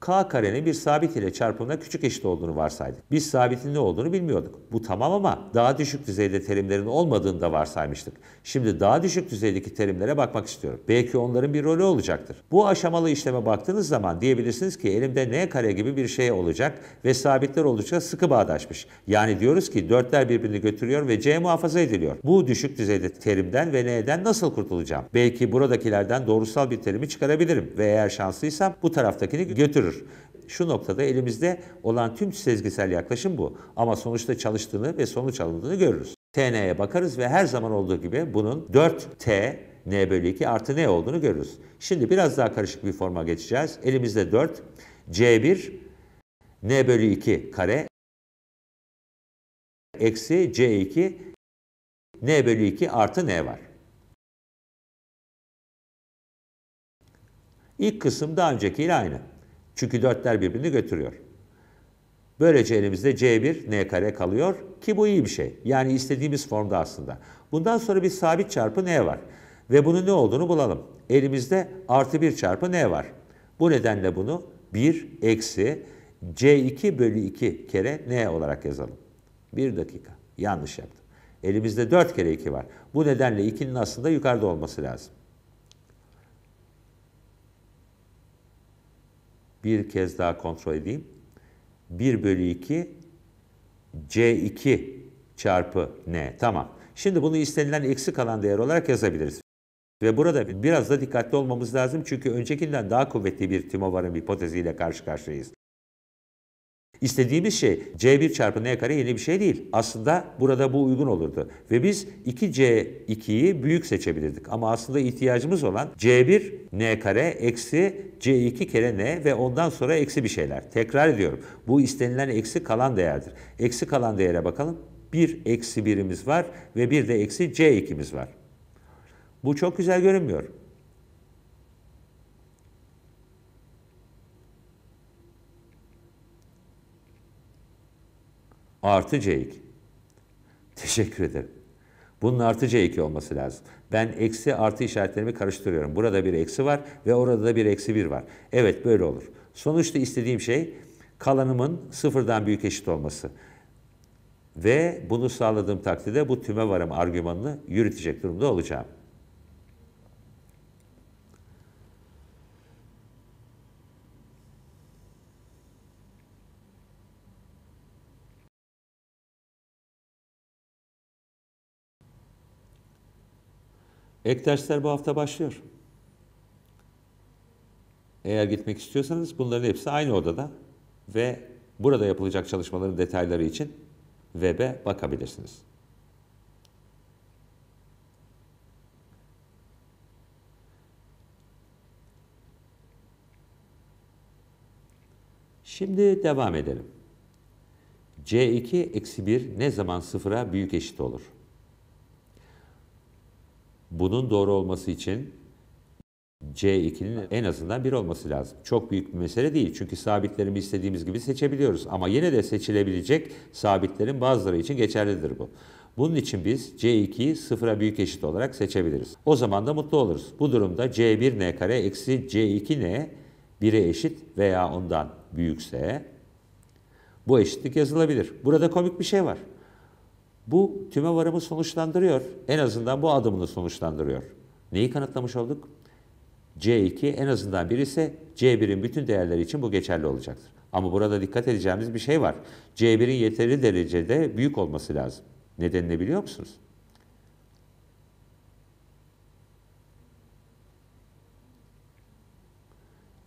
k karenin bir sabit ile çarpımına küçük eşit olduğunu varsaydık. Biz sabitin ne olduğunu bilmiyorduk. Bu tamam ama daha düşük düzeyde terimlerin olmadığını da varsaymıştık. Şimdi daha düşük düzeydeki terimlere bakmak istiyorum. Belki onların bir rolü olacaktır. Bu aşamalı işleme baktığınız zaman diyebilirsiniz ki elimde n kare gibi bir şey olacak ve sabitler oldukça sıkı bağdaşmış. Yani diyoruz ki dörtler birbirini götürüyor ve c muhafaza ediliyor. Bu düşük düzeyde terimden ve n'den nasıl kurtulacağım? Belki buradakilerden doğrusal bir terimi çıkarabilirim ve eğer şanslıysam bu taraftakini götürürüm görür. Şu noktada elimizde olan tüm sezgisel yaklaşım bu. Ama sonuçta çalıştığını ve sonuç alındığını görürüz. TN'ye bakarız ve her zaman olduğu gibi bunun 4T N bölü 2 artı N olduğunu görürüz. Şimdi biraz daha karışık bir forma geçeceğiz. Elimizde 4, C1, N bölü 2 kare, eksi C2, N bölü 2 artı N var. İlk kısım daha öncekiyle aynı. Çünkü dörtler birbirini götürüyor. Böylece elimizde C1, N kare kalıyor ki bu iyi bir şey. Yani istediğimiz formda aslında. Bundan sonra bir sabit çarpı N var. Ve bunun ne olduğunu bulalım. Elimizde artı 1 çarpı N var. Bu nedenle bunu 1 eksi C2 bölü 2 kere N olarak yazalım. Bir dakika. Yanlış yaptım. Elimizde 4 kere 2 var. Bu nedenle 2'nin aslında yukarıda olması lazım. Bir kez daha kontrol edeyim. 1 bölü 2 C2 çarpı N. Tamam. Şimdi bunu istenilen eksi kalan değer olarak yazabiliriz. Ve burada biraz da dikkatli olmamız lazım çünkü öncekinden daha kuvvetli bir timovarın hipoteziyle karşı karşıyayız. İstediğimiz şey C1 çarpı N kare yeni bir şey değil. Aslında burada bu uygun olurdu. Ve biz 2C2'yi büyük seçebilirdik. Ama aslında ihtiyacımız olan C1 N kare eksi C2 kere N ve ondan sonra eksi bir şeyler. Tekrar ediyorum. Bu istenilen eksi kalan değerdir. Eksi kalan değere bakalım. 1 eksi birimiz var ve bir de eksi C2'miz var. Bu çok güzel görünmüyor. Artı C2. Teşekkür ederim. Bunun artı C2 olması lazım. Ben eksi artı işaretlerimi karıştırıyorum. Burada bir eksi var ve orada da bir eksi bir var. Evet böyle olur. Sonuçta istediğim şey kalanımın sıfırdan büyük eşit olması. Ve bunu sağladığım takdirde bu tüme varım argümanını yürütecek durumda olacağım. Ek dersler bu hafta başlıyor. Eğer gitmek istiyorsanız bunların hepsi aynı odada ve burada yapılacak çalışmaların detayları için web'e bakabilirsiniz. Şimdi devam edelim. C2-1 ne zaman sıfıra büyük eşit olur? Bunun doğru olması için C2'nin en azından 1 olması lazım. Çok büyük bir mesele değil. Çünkü sabitlerimi istediğimiz gibi seçebiliyoruz. Ama yine de seçilebilecek sabitlerin bazıları için geçerlidir bu. Bunun için biz C2'yi sıfıra büyük eşit olarak seçebiliriz. O zaman da mutlu oluruz. Bu durumda C1n kare eksi C2n 1'e eşit veya ondan büyükse bu eşitlik yazılabilir. Burada komik bir şey var. Bu tüme varımı sonuçlandırıyor. En azından bu adımını sonuçlandırıyor. Neyi kanıtlamış olduk? C2 en azından bir ise C1'in bütün değerleri için bu geçerli olacaktır. Ama burada dikkat edeceğimiz bir şey var. C1'in yeterli derecede büyük olması lazım. Nedenini biliyor musunuz?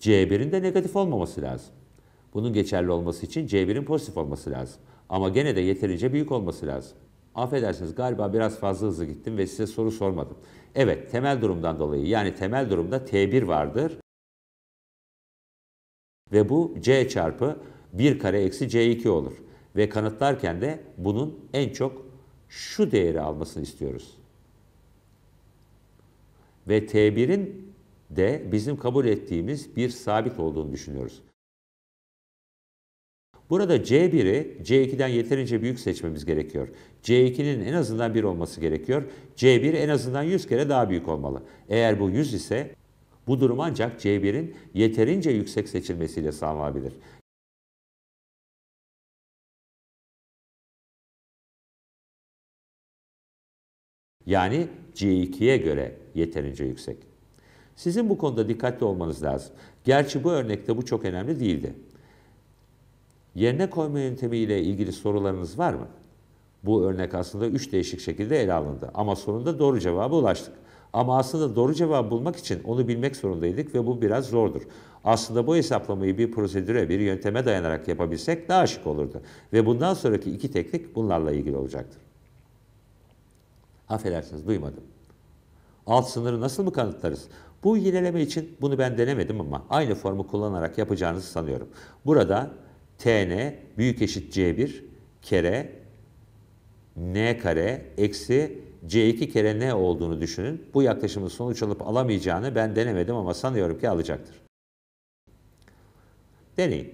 C1'in de negatif olmaması lazım. Bunun geçerli olması için C1'in pozitif olması lazım. Ama gene de yeterince büyük olması lazım. Affedersiniz galiba biraz fazla hızlı gittim ve size soru sormadım. Evet temel durumdan dolayı yani temel durumda T1 vardır. Ve bu C çarpı 1 kare eksi C2 olur. Ve kanıtlarken de bunun en çok şu değeri almasını istiyoruz. Ve T1'in de bizim kabul ettiğimiz bir sabit olduğunu düşünüyoruz. Burada C1'i C2'den yeterince büyük seçmemiz gerekiyor. C2'nin en azından 1 olması gerekiyor. C1 en azından 100 kere daha büyük olmalı. Eğer bu 100 ise bu durum ancak C1'in yeterince yüksek seçilmesiyle sağlanabilir. Yani C2'ye göre yeterince yüksek. Sizin bu konuda dikkatli olmanız lazım. Gerçi bu örnekte bu çok önemli değildi. Yerine koyma yöntemiyle ilgili sorularınız var mı? Bu örnek aslında üç değişik şekilde ele alındı ama sonunda doğru cevaba ulaştık. Ama aslında doğru cevabı bulmak için onu bilmek zorundaydık ve bu biraz zordur. Aslında bu hesaplamayı bir prosedüre, bir yönteme dayanarak yapabilsek daha şık olurdu. Ve bundan sonraki iki teknik bunlarla ilgili olacaktır. Affedersiniz duymadım. Alt sınırı nasıl mı kanıtlarız? Bu yineleme için bunu ben denemedim ama aynı formu kullanarak yapacağınızı sanıyorum. Burada tn büyük eşit c1 kere n kare eksi c2 kere n olduğunu düşünün. Bu yaklaşımın sonuç alıp alamayacağını ben denemedim ama sanıyorum ki alacaktır. Deneyin.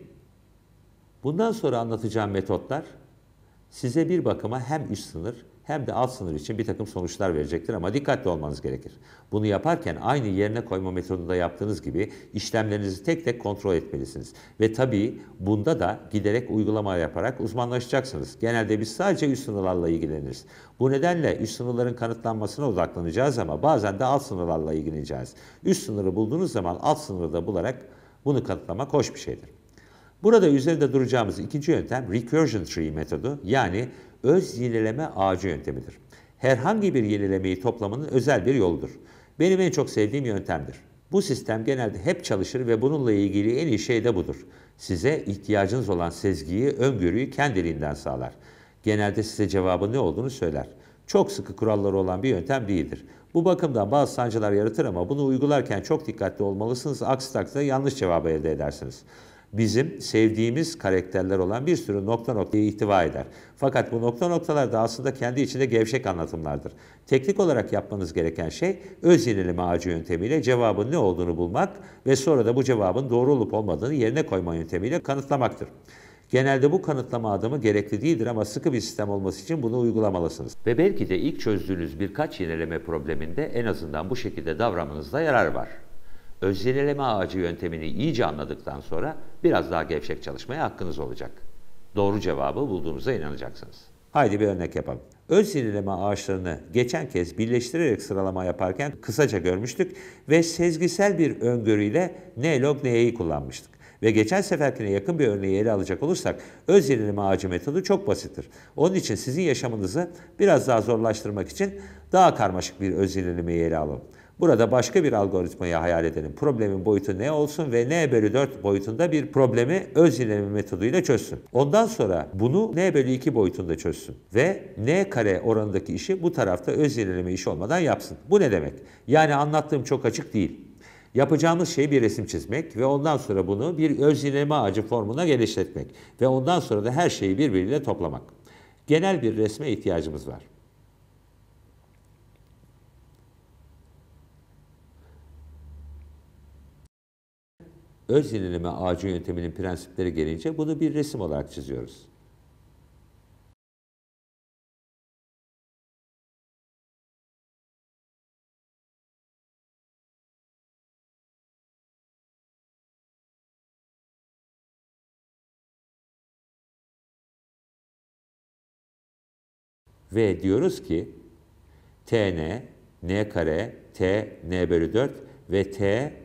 Bundan sonra anlatacağım metotlar size bir bakıma hem üst sınır hem de alt sınır için bir takım sonuçlar verecektir ama dikkatli olmanız gerekir. Bunu yaparken aynı yerine koyma metodunda yaptığınız gibi işlemlerinizi tek tek kontrol etmelisiniz. Ve tabii bunda da giderek uygulama yaparak uzmanlaşacaksınız. Genelde biz sadece üst sınırlarla ilgileniriz. Bu nedenle üst sınırların kanıtlanmasına odaklanacağız ama bazen de alt sınırlarla ilgileneceğiz. Üst sınırı bulduğunuz zaman alt sınırı da bularak bunu kanıtlamak hoş bir şeydir. Burada üzerinde duracağımız ikinci yöntem recursion tree metodu yani öz yenileme ağacı yöntemidir. Herhangi bir yenilemeyi toplamanın özel bir yoludur. Benim en çok sevdiğim yöntemdir. Bu sistem genelde hep çalışır ve bununla ilgili en iyi şey de budur. Size ihtiyacınız olan sezgiyi, öngörüyü kendiliğinden sağlar. Genelde size cevabı ne olduğunu söyler. Çok sıkı kuralları olan bir yöntem değildir. Bu bakımdan bazı sancılar yaratır ama bunu uygularken çok dikkatli olmalısınız. Aksi takdirde yanlış cevabı elde edersiniz bizim sevdiğimiz karakterler olan bir sürü nokta noktaya ihtiva eder. Fakat bu nokta noktalar da aslında kendi içinde gevşek anlatımlardır. Teknik olarak yapmanız gereken şey öz yenileme ağacı yöntemiyle cevabın ne olduğunu bulmak ve sonra da bu cevabın doğru olup olmadığını yerine koyma yöntemiyle kanıtlamaktır. Genelde bu kanıtlama adımı gerekli değildir ama sıkı bir sistem olması için bunu uygulamalısınız. Ve belki de ilk çözdüğünüz birkaç yenileme probleminde en azından bu şekilde davranmanızda yarar var özneleme ağacı yöntemini iyice anladıktan sonra biraz daha gevşek çalışmaya hakkınız olacak. Doğru cevabı bulduğunuza inanacaksınız. Haydi bir örnek yapalım. Öz sinirleme ağaçlarını geçen kez birleştirerek sıralama yaparken kısaca görmüştük ve sezgisel bir öngörüyle ne log ne e'yi kullanmıştık. Ve geçen seferkine yakın bir örneği ele alacak olursak öz yenileme ağacı metodu çok basittir. Onun için sizin yaşamınızı biraz daha zorlaştırmak için daha karmaşık bir öz yenilemeyi ele alalım. Burada başka bir algoritmayı hayal edelim. Problemin boyutu ne olsun ve n bölü 4 boyutunda bir problemi öz yenileme metoduyla çözsün. Ondan sonra bunu n bölü 2 boyutunda çözsün ve n kare oranındaki işi bu tarafta öz yenileme işi olmadan yapsın. Bu ne demek? Yani anlattığım çok açık değil. Yapacağımız şey bir resim çizmek ve ondan sonra bunu bir öz yenileme ağacı formuna geliştirmek ve ondan sonra da her şeyi birbiriyle toplamak. Genel bir resme ihtiyacımız var. öz yenileme ağacı yönteminin prensipleri gelince bunu bir resim olarak çiziyoruz. Ve diyoruz ki Tn, n kare, t, n bölü 4 ve t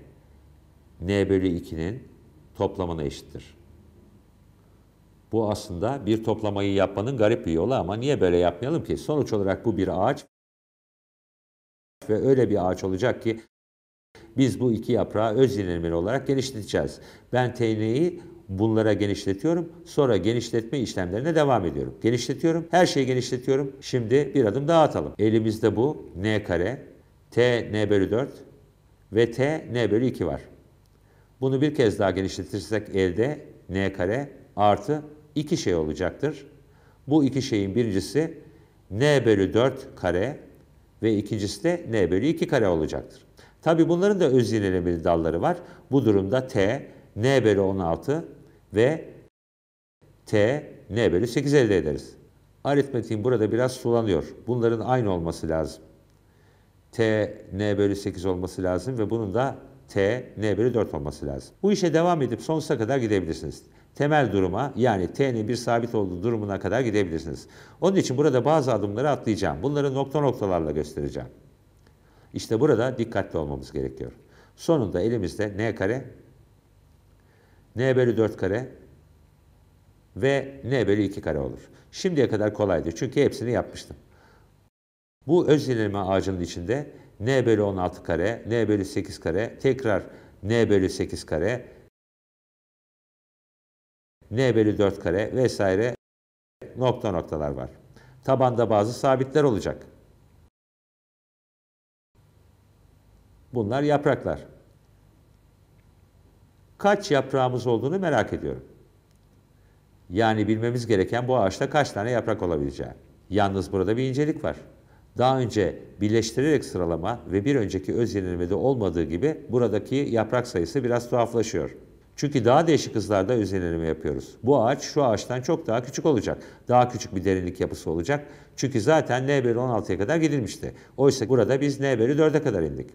n bölü 2'nin toplamına eşittir. Bu aslında bir toplamayı yapmanın garip bir yolu ama niye böyle yapmayalım ki? Sonuç olarak bu bir ağaç ve öyle bir ağaç olacak ki biz bu iki yaprağı öz dinlenimleri olarak genişleteceğiz. Ben TN'yi bunlara genişletiyorum. Sonra genişletme işlemlerine devam ediyorum. Genişletiyorum. Her şeyi genişletiyorum. Şimdi bir adım daha atalım. Elimizde bu n kare, t n bölü 4 ve t n bölü 2 var. Bunu bir kez daha genişletirsek elde n kare artı iki şey olacaktır. Bu iki şeyin birincisi n bölü 4 kare ve ikincisi de n bölü 2 kare olacaktır. Tabi bunların da öz yenilemeli dalları var. Bu durumda t n bölü 16 ve t n bölü 8 elde ederiz. Aritmetiğim burada biraz sulanıyor. Bunların aynı olması lazım. t n bölü 8 olması lazım ve bunun da T, N bölü 4 olması lazım. Bu işe devam edip sonsuza kadar gidebilirsiniz. Temel duruma yani T'nin bir sabit olduğu durumuna kadar gidebilirsiniz. Onun için burada bazı adımları atlayacağım. Bunları nokta noktalarla göstereceğim. İşte burada dikkatli olmamız gerekiyor. Sonunda elimizde n kare, n bölü 4 kare ve n bölü 2 kare olur. Şimdiye kadar kolaydı çünkü hepsini yapmıştım. Bu öz yenileme ağacının içinde n bölü 16 kare, n bölü 8 kare, tekrar n bölü 8 kare, n bölü 4 kare vesaire nokta noktalar var. Tabanda bazı sabitler olacak. Bunlar yapraklar. Kaç yaprağımız olduğunu merak ediyorum. Yani bilmemiz gereken bu ağaçta kaç tane yaprak olabileceği. Yalnız burada bir incelik var. Daha önce birleştirerek sıralama ve bir önceki öz yenilemede olmadığı gibi buradaki yaprak sayısı biraz tuhaflaşıyor. Çünkü daha değişik hızlarda öz yenileme yapıyoruz. Bu ağaç şu ağaçtan çok daha küçük olacak. Daha küçük bir derinlik yapısı olacak. Çünkü zaten N bölü 16'ya kadar gidilmişti. Oysa burada biz N bölü 4'e kadar indik.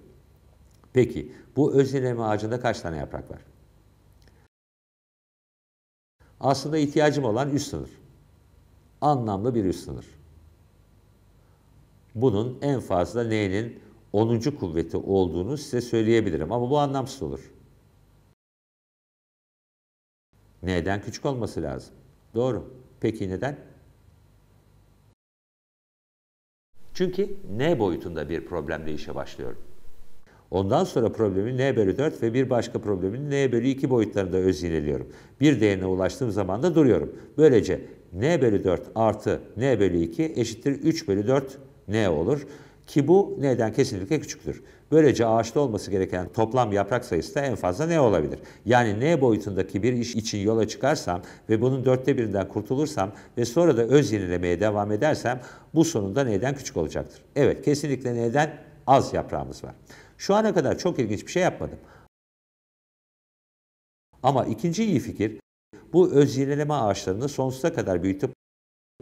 Peki bu öz yenileme ağacında kaç tane yaprak var? Aslında ihtiyacım olan üst sınır. Anlamlı bir üst sınır bunun en fazla neyinin 10. kuvveti olduğunu size söyleyebilirim. Ama bu anlamsız olur. N'den küçük olması lazım. Doğru. Peki neden? Çünkü N boyutunda bir problemle işe başlıyorum. Ondan sonra problemi n bölü 4 ve bir başka problemi n bölü 2 boyutlarında özneliyorum. Bir değerine ulaştığım zaman da duruyorum. Böylece n bölü 4 artı n bölü 2 eşittir 3 bölü 4 ne olur? Ki bu neden kesinlikle küçüktür. Böylece ağaçta olması gereken toplam yaprak sayısı da en fazla ne olabilir? Yani ne boyutundaki bir iş için yola çıkarsam ve bunun dörtte birinden kurtulursam ve sonra da öz yenilemeye devam edersem bu sonunda neden küçük olacaktır? Evet kesinlikle neden az yaprağımız var. Şu ana kadar çok ilginç bir şey yapmadım. Ama ikinci iyi fikir bu öz yenileme ağaçlarını sonsuza kadar büyütüp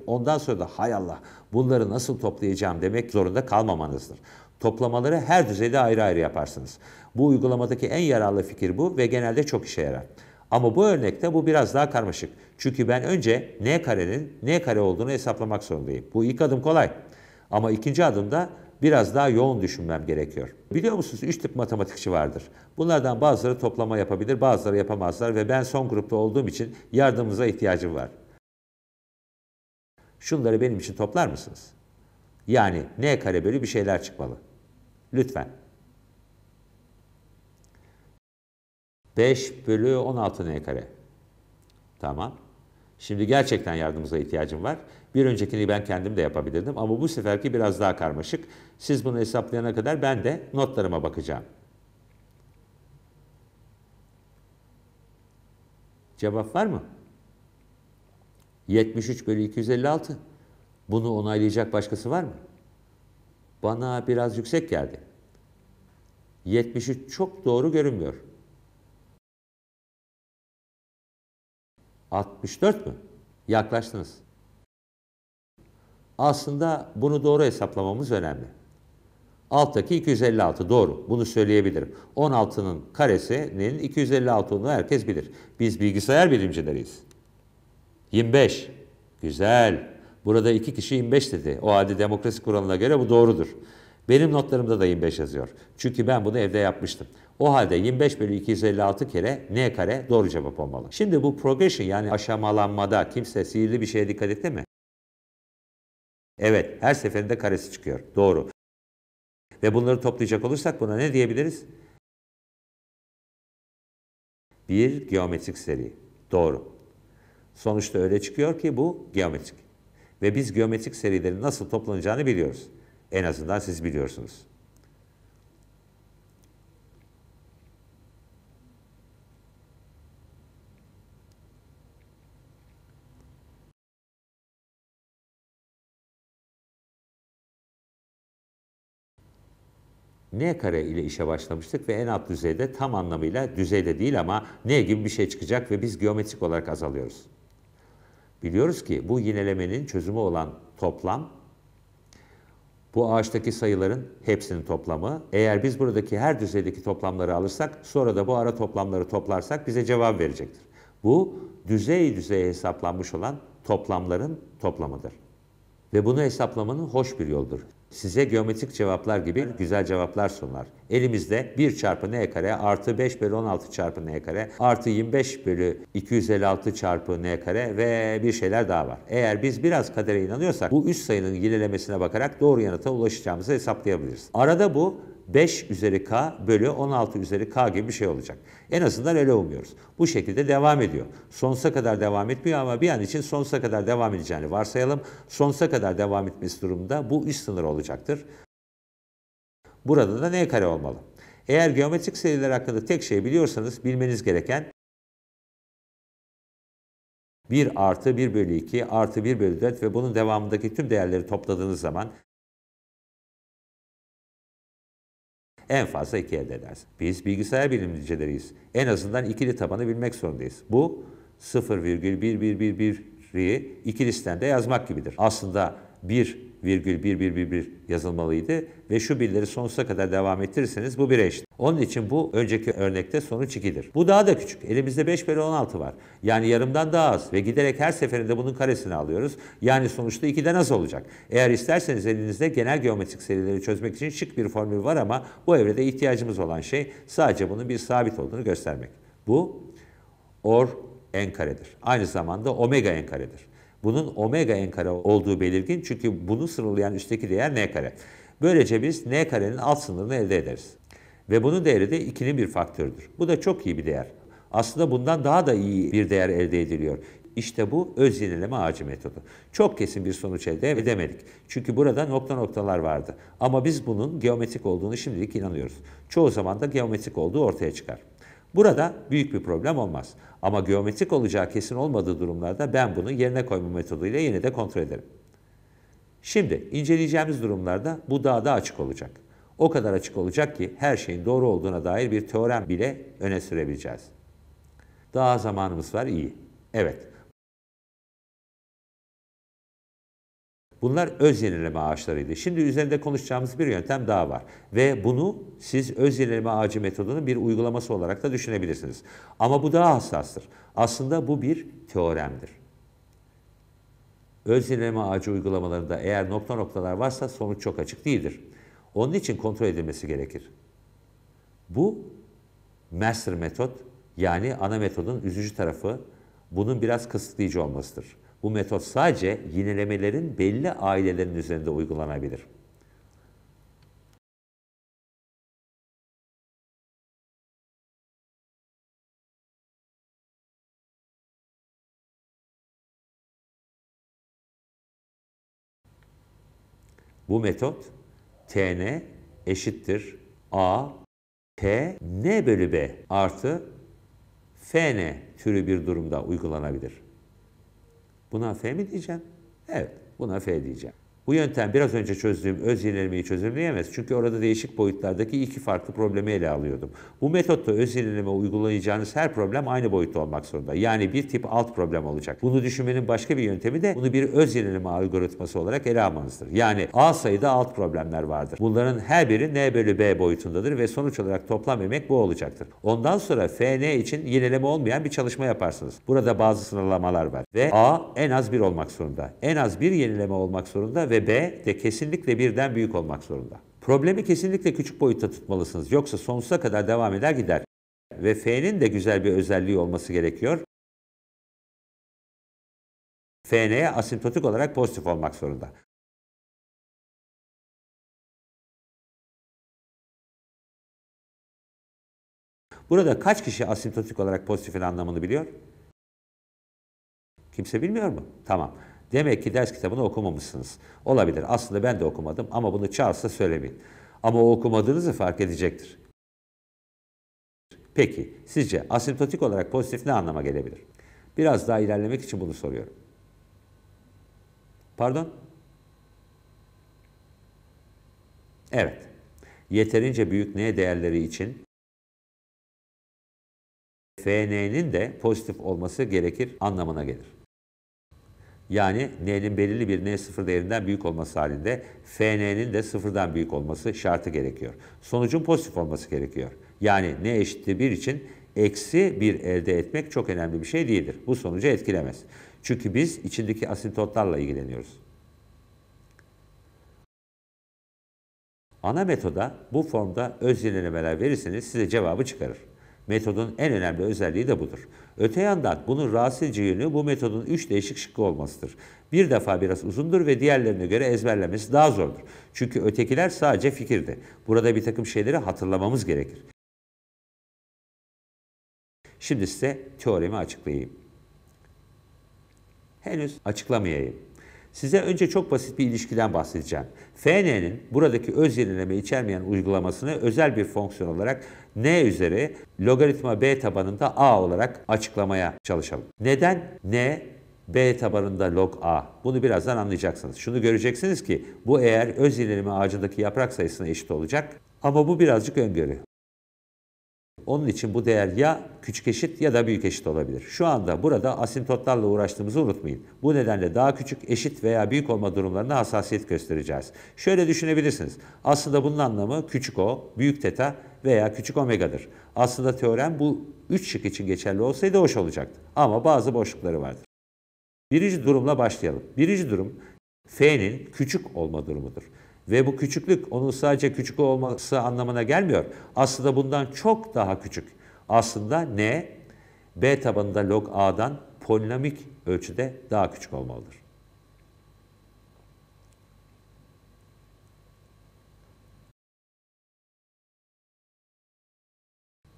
Ondan sonra da hay Allah bunları nasıl toplayacağım demek zorunda kalmamanızdır. Toplamaları her düzeyde ayrı ayrı yaparsınız. Bu uygulamadaki en yararlı fikir bu ve genelde çok işe yarar. Ama bu örnekte bu biraz daha karmaşık. Çünkü ben önce n karenin n kare olduğunu hesaplamak zorundayım. Bu ilk adım kolay. Ama ikinci adımda biraz daha yoğun düşünmem gerekiyor. Biliyor musunuz 3 tip matematikçi vardır. Bunlardan bazıları toplama yapabilir, bazıları yapamazlar ve ben son grupta olduğum için yardımınıza ihtiyacım var. Şunları benim için toplar mısınız? Yani n kare bölü bir şeyler çıkmalı. Lütfen. 5 bölü 16 n kare. Tamam. Şimdi gerçekten yardımımıza ihtiyacım var. Bir öncekini ben kendim de yapabilirdim ama bu seferki biraz daha karmaşık. Siz bunu hesaplayana kadar ben de notlarıma bakacağım. Cevap var mı? 73 bölü 256. Bunu onaylayacak başkası var mı? Bana biraz yüksek geldi. 73 çok doğru görünmüyor. 64 mü? Yaklaştınız. Aslında bunu doğru hesaplamamız önemli. Alttaki 256 doğru. Bunu söyleyebilirim. 16'nın karesinin 256 olduğunu herkes bilir. Biz bilgisayar bilimcileriyiz. 25. Güzel. Burada iki kişi 25 dedi. O halde demokrasi kuralına göre bu doğrudur. Benim notlarımda da 25 yazıyor. Çünkü ben bunu evde yapmıştım. O halde 25 bölü 256 kere n kare doğru cevap olmalı. Şimdi bu progression yani aşamalanmada kimse sihirli bir şeye dikkat etti mi? Evet her seferinde karesi çıkıyor. Doğru. Ve bunları toplayacak olursak buna ne diyebiliriz? Bir geometrik seri. Doğru. Sonuçta öyle çıkıyor ki bu geometrik. Ve biz geometrik serilerin nasıl toplanacağını biliyoruz. En azından siz biliyorsunuz. n kare ile işe başlamıştık ve en alt düzeyde tam anlamıyla düzeyde değil ama n gibi bir şey çıkacak ve biz geometrik olarak azalıyoruz. Biliyoruz ki bu yinelemenin çözümü olan toplam bu ağaçtaki sayıların hepsinin toplamı. Eğer biz buradaki her düzeydeki toplamları alırsak sonra da bu ara toplamları toplarsak bize cevap verecektir. Bu düzey düzey hesaplanmış olan toplamların toplamıdır. Ve bunu hesaplamanın hoş bir yoldur size geometrik cevaplar gibi güzel cevaplar sunar. Elimizde 1 çarpı n kare artı 5 bölü 16 çarpı n kare artı 25 bölü 256 çarpı n kare ve bir şeyler daha var. Eğer biz biraz kadere inanıyorsak bu üst sayının yinelemesine bakarak doğru yanıta ulaşacağımızı hesaplayabiliriz. Arada bu 5 üzeri k bölü 16 üzeri k gibi bir şey olacak. En azından öyle umuyoruz. Bu şekilde devam ediyor. Sonsuza kadar devam etmiyor ama bir an için sonsuza kadar devam edeceğini varsayalım. Sonsuza kadar devam etmesi durumunda bu üst sınır olacaktır. Burada da n kare olmalı. Eğer geometrik seriler hakkında tek şey biliyorsanız bilmeniz gereken 1 artı 1 bölü 2 artı 1 bölü 4 ve bunun devamındaki tüm değerleri topladığınız zaman En fazla iki elde edersin. Biz bilgisayar bilimcileriyiz. En azından ikili tabanı bilmek zorundayız. Bu 0,1111'i iki listende yazmak gibidir. Aslında bir Virgül 1,1111 yazılmalıydı ve şu birleri sonsuza kadar devam ettirirseniz bu 1'e eşit. Onun için bu önceki örnekte sonuç 2'dir. Bu daha da küçük. Elimizde 5 bölü 16 var. Yani yarımdan daha az ve giderek her seferinde bunun karesini alıyoruz. Yani sonuçta 2'den az olacak. Eğer isterseniz elinizde genel geometrik serileri çözmek için şık bir formül var ama bu evrede ihtiyacımız olan şey sadece bunun bir sabit olduğunu göstermek. Bu or n karedir. Aynı zamanda omega n karedir. Bunun omega n kare olduğu belirgin çünkü bunu sınırlayan üstteki değer n kare. Böylece biz n karenin alt sınırını elde ederiz. Ve bunun değeri de 2'nin bir faktörüdür. Bu da çok iyi bir değer. Aslında bundan daha da iyi bir değer elde ediliyor. İşte bu öz yenileme ağacı metodu. Çok kesin bir sonuç elde edemedik. Çünkü burada nokta noktalar vardı. Ama biz bunun geometrik olduğunu şimdilik inanıyoruz. Çoğu zaman da geometrik olduğu ortaya çıkar. Burada büyük bir problem olmaz. Ama geometrik olacağı kesin olmadığı durumlarda ben bunu yerine koyma metoduyla yine de kontrol ederim. Şimdi inceleyeceğimiz durumlarda bu daha da açık olacak. O kadar açık olacak ki her şeyin doğru olduğuna dair bir teorem bile öne sürebileceğiz. Daha zamanımız var iyi. Evet Bunlar öz yenileme ağaçlarıydı. Şimdi üzerinde konuşacağımız bir yöntem daha var. Ve bunu siz öz yenileme ağacı metodunun bir uygulaması olarak da düşünebilirsiniz. Ama bu daha hassastır. Aslında bu bir teoremdir. Öz yenileme ağacı uygulamalarında eğer nokta noktalar varsa sonuç çok açık değildir. Onun için kontrol edilmesi gerekir. Bu master metot yani ana metodun üzücü tarafı bunun biraz kısıtlayıcı olmasıdır. Bu metot sadece yenilemelerin belli ailelerin üzerinde uygulanabilir. Bu metot Tn eşittir A T N bölü B artı Fn türü bir durumda uygulanabilir. Buna F mi diyeceğim? Evet, buna F diyeceğim. Bu yöntem biraz önce çözdüğüm öz yenilemeyi çözümleyemez. Çünkü orada değişik boyutlardaki iki farklı problemi ele alıyordum. Bu metotta öz yenileme uygulayacağınız her problem aynı boyutta olmak zorunda. Yani bir tip alt problem olacak. Bunu düşünmenin başka bir yöntemi de bunu bir öz yenileme algoritması olarak ele almanızdır. Yani A sayıda alt problemler vardır. Bunların her biri N bölü B boyutundadır ve sonuç olarak toplam emek bu olacaktır. Ondan sonra FN için yenileme olmayan bir çalışma yaparsınız. Burada bazı sınırlamalar var ve A en az bir olmak zorunda. En az bir yenileme olmak zorunda ve ve B de kesinlikle birden büyük olmak zorunda. Problemi kesinlikle küçük boyutta tutmalısınız yoksa sonsuza kadar devam eder gider. Ve F'nin de güzel bir özelliği olması gerekiyor. Fn asimptotik olarak pozitif olmak zorunda. Burada kaç kişi asimptotik olarak pozitifin anlamını biliyor? Kimse bilmiyor mu? Tamam. Demek ki ders kitabını okumamışsınız. Olabilir. Aslında ben de okumadım ama bunu Charles'a söylemeyin. Ama o okumadığınızı fark edecektir. Peki, sizce asimptotik olarak pozitif ne anlama gelebilir? Biraz daha ilerlemek için bunu soruyorum. Pardon? Evet. Yeterince büyük N değerleri için FN'nin de pozitif olması gerekir anlamına gelir. Yani n'nin belirli bir n sıfır değerinden büyük olması halinde fn'nin de sıfırdan büyük olması şartı gerekiyor. Sonucun pozitif olması gerekiyor. Yani n eşittir 1 için eksi 1 elde etmek çok önemli bir şey değildir. Bu sonucu etkilemez. Çünkü biz içindeki asimtotlarla ilgileniyoruz. Ana metoda bu formda öz yenilemeler verirseniz size cevabı çıkarır. Metodun en önemli özelliği de budur. Öte yandan bunun rahatsız edici yönü bu metodun üç değişik şıkkı olmasıdır. Bir defa biraz uzundur ve diğerlerine göre ezberlemesi daha zordur. Çünkü ötekiler sadece fikirdi. Burada bir takım şeyleri hatırlamamız gerekir. Şimdi size teoremi açıklayayım. Henüz açıklamayayım. Size önce çok basit bir ilişkiden bahsedeceğim. FN'nin buradaki öz yenileme içermeyen uygulamasını özel bir fonksiyon olarak n üzeri logaritma b tabanında a olarak açıklamaya çalışalım. Neden n B tabanında log A. Bunu birazdan anlayacaksınız. Şunu göreceksiniz ki bu eğer öz yenileme ağacındaki yaprak sayısına eşit olacak ama bu birazcık öngörü. Onun için bu değer ya küçük eşit ya da büyük eşit olabilir. Şu anda burada asimtotlarla uğraştığımızı unutmayın. Bu nedenle daha küçük eşit veya büyük olma durumlarına hassasiyet göstereceğiz. Şöyle düşünebilirsiniz. Aslında bunun anlamı küçük o, büyük teta veya küçük omegadır. Aslında teorem bu 3 şık için geçerli olsaydı hoş olacaktı. Ama bazı boşlukları vardır. Birinci durumla başlayalım. Birinci durum F'nin küçük olma durumudur. Ve bu küçüklük onun sadece küçük olması anlamına gelmiyor. Aslında bundan çok daha küçük. Aslında n, b tabanında log a'dan polinomik ölçüde daha küçük olmalıdır.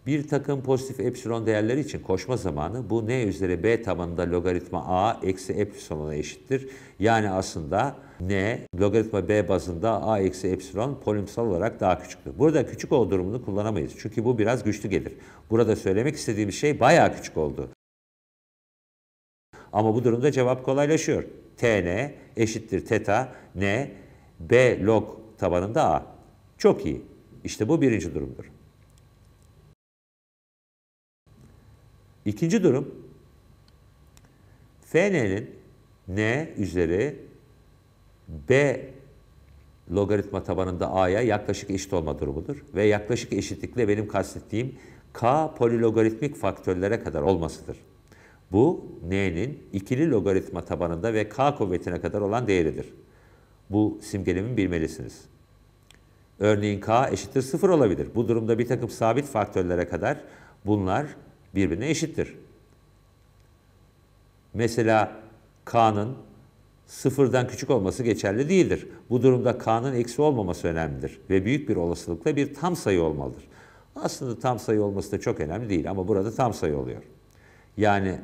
Bir takım pozitif epsilon değerleri için koşma zamanı bu n üzeri b tabanında logaritma a eksi epsilona eşittir. Yani aslında n logaritma b bazında a eksi epsilon polinomsal olarak daha küçüktür. Burada küçük ol durumunu kullanamayız. Çünkü bu biraz güçlü gelir. Burada söylemek istediğim şey bayağı küçük oldu. Ama bu durumda cevap kolaylaşıyor. Tn eşittir teta n b log tabanında a. Çok iyi. İşte bu birinci durumdur. İkinci durum, Fn'nin n üzeri b logaritma tabanında a'ya yaklaşık eşit olma durumudur. Ve yaklaşık eşitlikle benim kastettiğim k polilogaritmik faktörlere kadar olmasıdır. Bu n'nin ikili logaritma tabanında ve k kuvvetine kadar olan değeridir. Bu simgelemi bilmelisiniz. Örneğin k eşittir sıfır olabilir. Bu durumda bir takım sabit faktörlere kadar bunlar birbirine eşittir. Mesela K'nın sıfırdan küçük olması geçerli değildir. Bu durumda K'nın eksi olmaması önemlidir ve büyük bir olasılıkla bir tam sayı olmalıdır. Aslında tam sayı olması da çok önemli değil ama burada tam sayı oluyor. Yani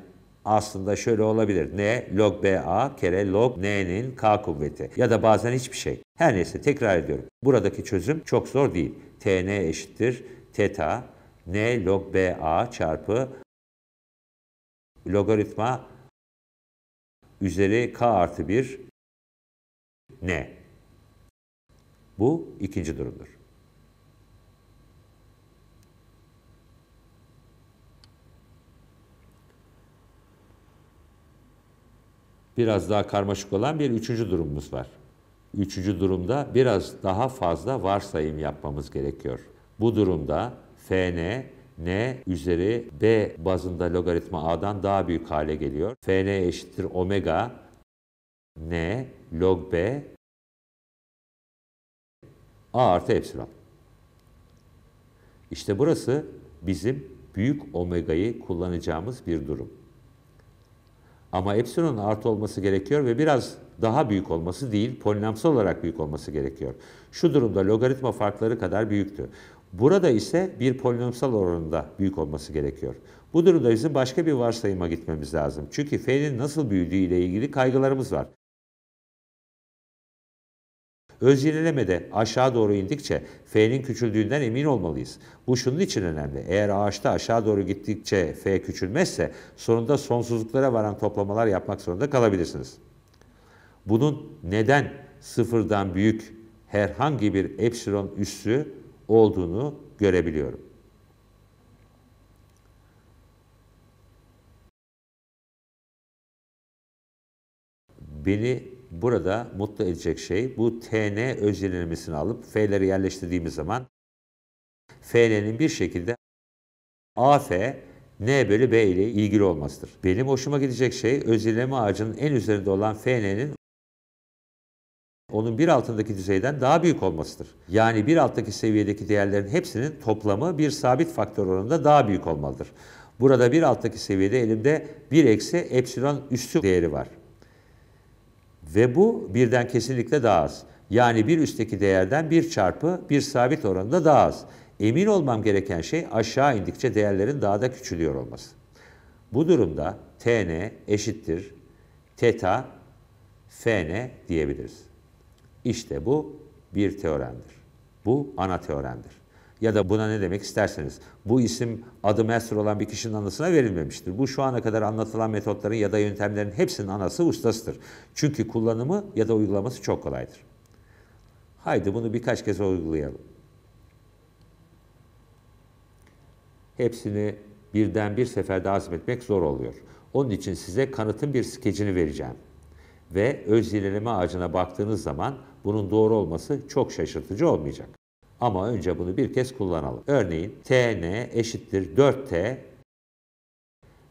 aslında şöyle olabilir. N log BA kere log N'nin K kuvveti ya da bazen hiçbir şey. Her neyse tekrar ediyorum. Buradaki çözüm çok zor değil. TN eşittir teta n log b a çarpı logaritma üzeri k artı 1 n. Bu ikinci durumdur. Biraz daha karmaşık olan bir üçüncü durumumuz var. Üçüncü durumda biraz daha fazla varsayım yapmamız gerekiyor. Bu durumda Fn, n üzeri b bazında logaritma a'dan daha büyük hale geliyor. Fn eşittir omega n log b a artı epsilon. İşte burası bizim büyük omega'yı kullanacağımız bir durum. Ama epsilonun artı olması gerekiyor ve biraz daha büyük olması değil, polinomsal olarak büyük olması gerekiyor. Şu durumda logaritma farkları kadar büyüktü. Burada ise bir polinomsal oranında büyük olması gerekiyor. Bu durumda bizim başka bir varsayıma gitmemiz lazım. Çünkü f'nin nasıl büyüdüğü ile ilgili kaygılarımız var. Öz yenilemede aşağı doğru indikçe F'nin küçüldüğünden emin olmalıyız. Bu şunun için önemli. Eğer ağaçta aşağı doğru gittikçe F küçülmezse sonunda sonsuzluklara varan toplamalar yapmak zorunda kalabilirsiniz. Bunun neden sıfırdan büyük herhangi bir epsilon üssü olduğunu görebiliyorum. Beni burada mutlu edecek şey bu TN özelinmesini alıp F'leri yerleştirdiğimiz zaman F'lerin bir şekilde AF N bölü B ile ilgili olmasıdır. Benim hoşuma gidecek şey özelleme ağacının en üzerinde olan FN'nin onun bir altındaki düzeyden daha büyük olmasıdır. Yani bir alttaki seviyedeki değerlerin hepsinin toplamı bir sabit faktör oranında daha büyük olmalıdır. Burada bir alttaki seviyede elimde 1 eksi epsilon üstü değeri var. Ve bu birden kesinlikle daha az. Yani bir üstteki değerden bir çarpı bir sabit oranında daha az. Emin olmam gereken şey aşağı indikçe değerlerin daha da küçülüyor olması. Bu durumda Tn eşittir teta Fn diyebiliriz. İşte bu bir teoremdir. Bu ana teoremdir. Ya da buna ne demek isterseniz. Bu isim adı master olan bir kişinin anısına verilmemiştir. Bu şu ana kadar anlatılan metotların ya da yöntemlerin hepsinin anası ustasıdır. Çünkü kullanımı ya da uygulaması çok kolaydır. Haydi bunu birkaç kez uygulayalım. Hepsini birden bir seferde azmetmek zor oluyor. Onun için size kanıtın bir skecini vereceğim ve öz ilerleme ağacına baktığınız zaman bunun doğru olması çok şaşırtıcı olmayacak. Ama önce bunu bir kez kullanalım. Örneğin tn eşittir 4t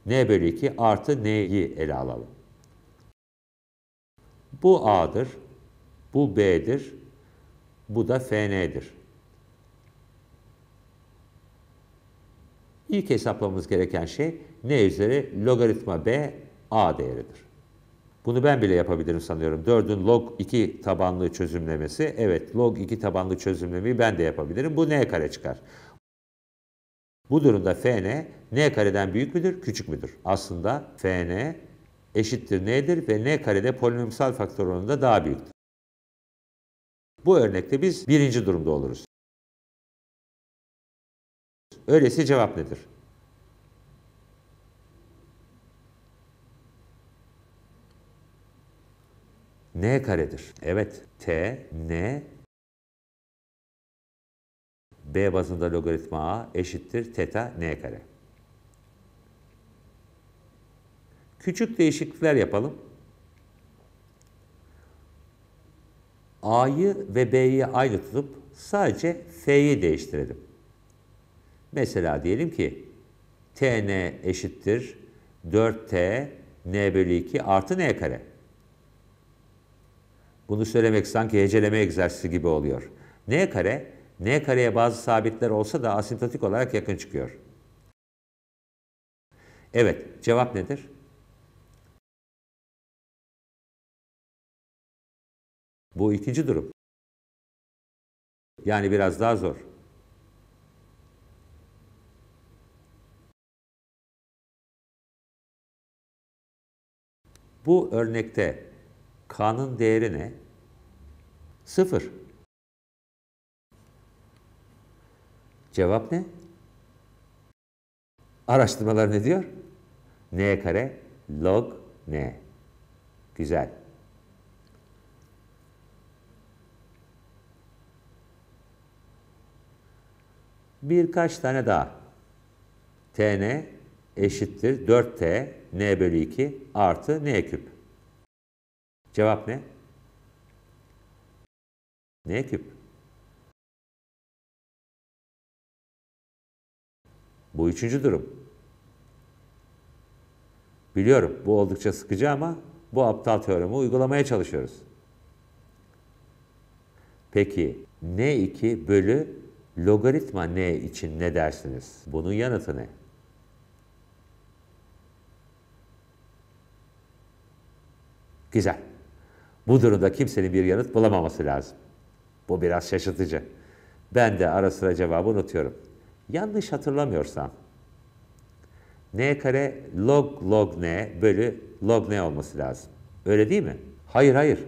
n bölü 2 artı n'yi ele alalım. Bu a'dır, bu b'dir, bu da fn'dir. İlk hesaplamamız gereken şey n üzeri logaritma b a değeridir. Bunu ben bile yapabilirim sanıyorum. 4'ün log 2 tabanlı çözümlemesi. Evet log 2 tabanlı çözümlemeyi ben de yapabilirim. Bu n kare çıkar. Bu durumda fn n kareden büyük müdür, küçük müdür? Aslında fn eşittir nedir ve n karede polinomsal faktör oranında daha büyüktür. Bu örnekte biz birinci durumda oluruz. Öyleyse cevap nedir? n karedir. Evet t, n, b bazında logaritma a eşittir teta n kare. Küçük değişiklikler yapalım. a'yı ve b'yi aynı tutup sadece f'yi değiştirelim. Mesela diyelim ki tn eşittir 4t n bölü 2 artı n kare. Bunu söylemek sanki heceleme egzersizi gibi oluyor. N kare, N kareye bazı sabitler olsa da asimptotik olarak yakın çıkıyor. Evet, cevap nedir? Bu ikinci durum. Yani biraz daha zor. Bu örnekte K'nın değeri ne? Sıfır. Cevap ne? Araştırmalar ne diyor? n kare log n. Güzel. Birkaç tane daha. tn eşittir 4t n bölü 2 artı n küp. Cevap ne? Ne tip? Bu üçüncü durum. Biliyorum bu oldukça sıkıcı ama bu aptal teoremi uygulamaya çalışıyoruz. Peki n2 bölü logaritma n için ne dersiniz? Bunun yanıtı ne? Güzel. Bu durumda kimsenin bir yanıt bulamaması lazım. Bu biraz şaşırtıcı. Ben de ara sıra cevabı unutuyorum. Yanlış hatırlamıyorsam n kare log log n bölü log n olması lazım. Öyle değil mi? Hayır hayır.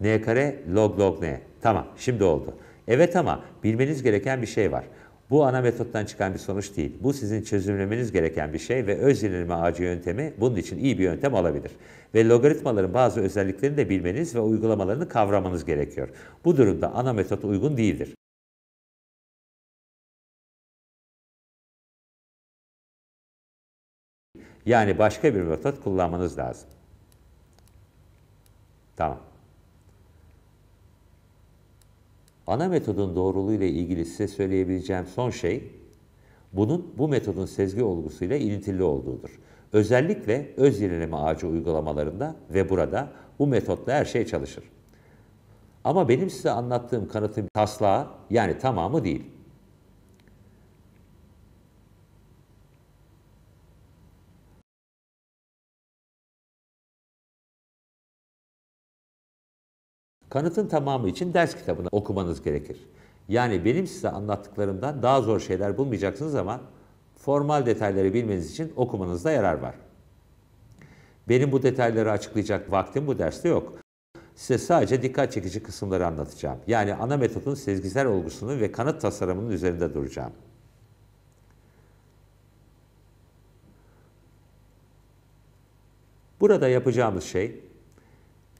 n kare log log n. Tamam şimdi oldu. Evet ama bilmeniz gereken bir şey var. Bu ana metottan çıkan bir sonuç değil. Bu sizin çözümlemeniz gereken bir şey ve öz yenileme ağacı yöntemi bunun için iyi bir yöntem olabilir. Ve logaritmaların bazı özelliklerini de bilmeniz ve uygulamalarını kavramanız gerekiyor. Bu durumda ana metot uygun değildir. Yani başka bir metot kullanmanız lazım. Tamam. Ana metodun doğruluğu ile ilgili size söyleyebileceğim son şey, bunun bu metodun sezgi olgusuyla ilintili olduğudur. Özellikle öz yenileme ağacı uygulamalarında ve burada bu metotla her şey çalışır. Ama benim size anlattığım kanıtın taslağı yani tamamı değil. Kanıt'ın tamamı için ders kitabını okumanız gerekir. Yani benim size anlattıklarımdan daha zor şeyler bulmayacaksınız ama formal detayları bilmeniz için okumanızda yarar var. Benim bu detayları açıklayacak vaktim bu derste yok. Size sadece dikkat çekici kısımları anlatacağım. Yani ana metodun sezgisel olgusunu ve kanıt tasarımının üzerinde duracağım. Burada yapacağımız şey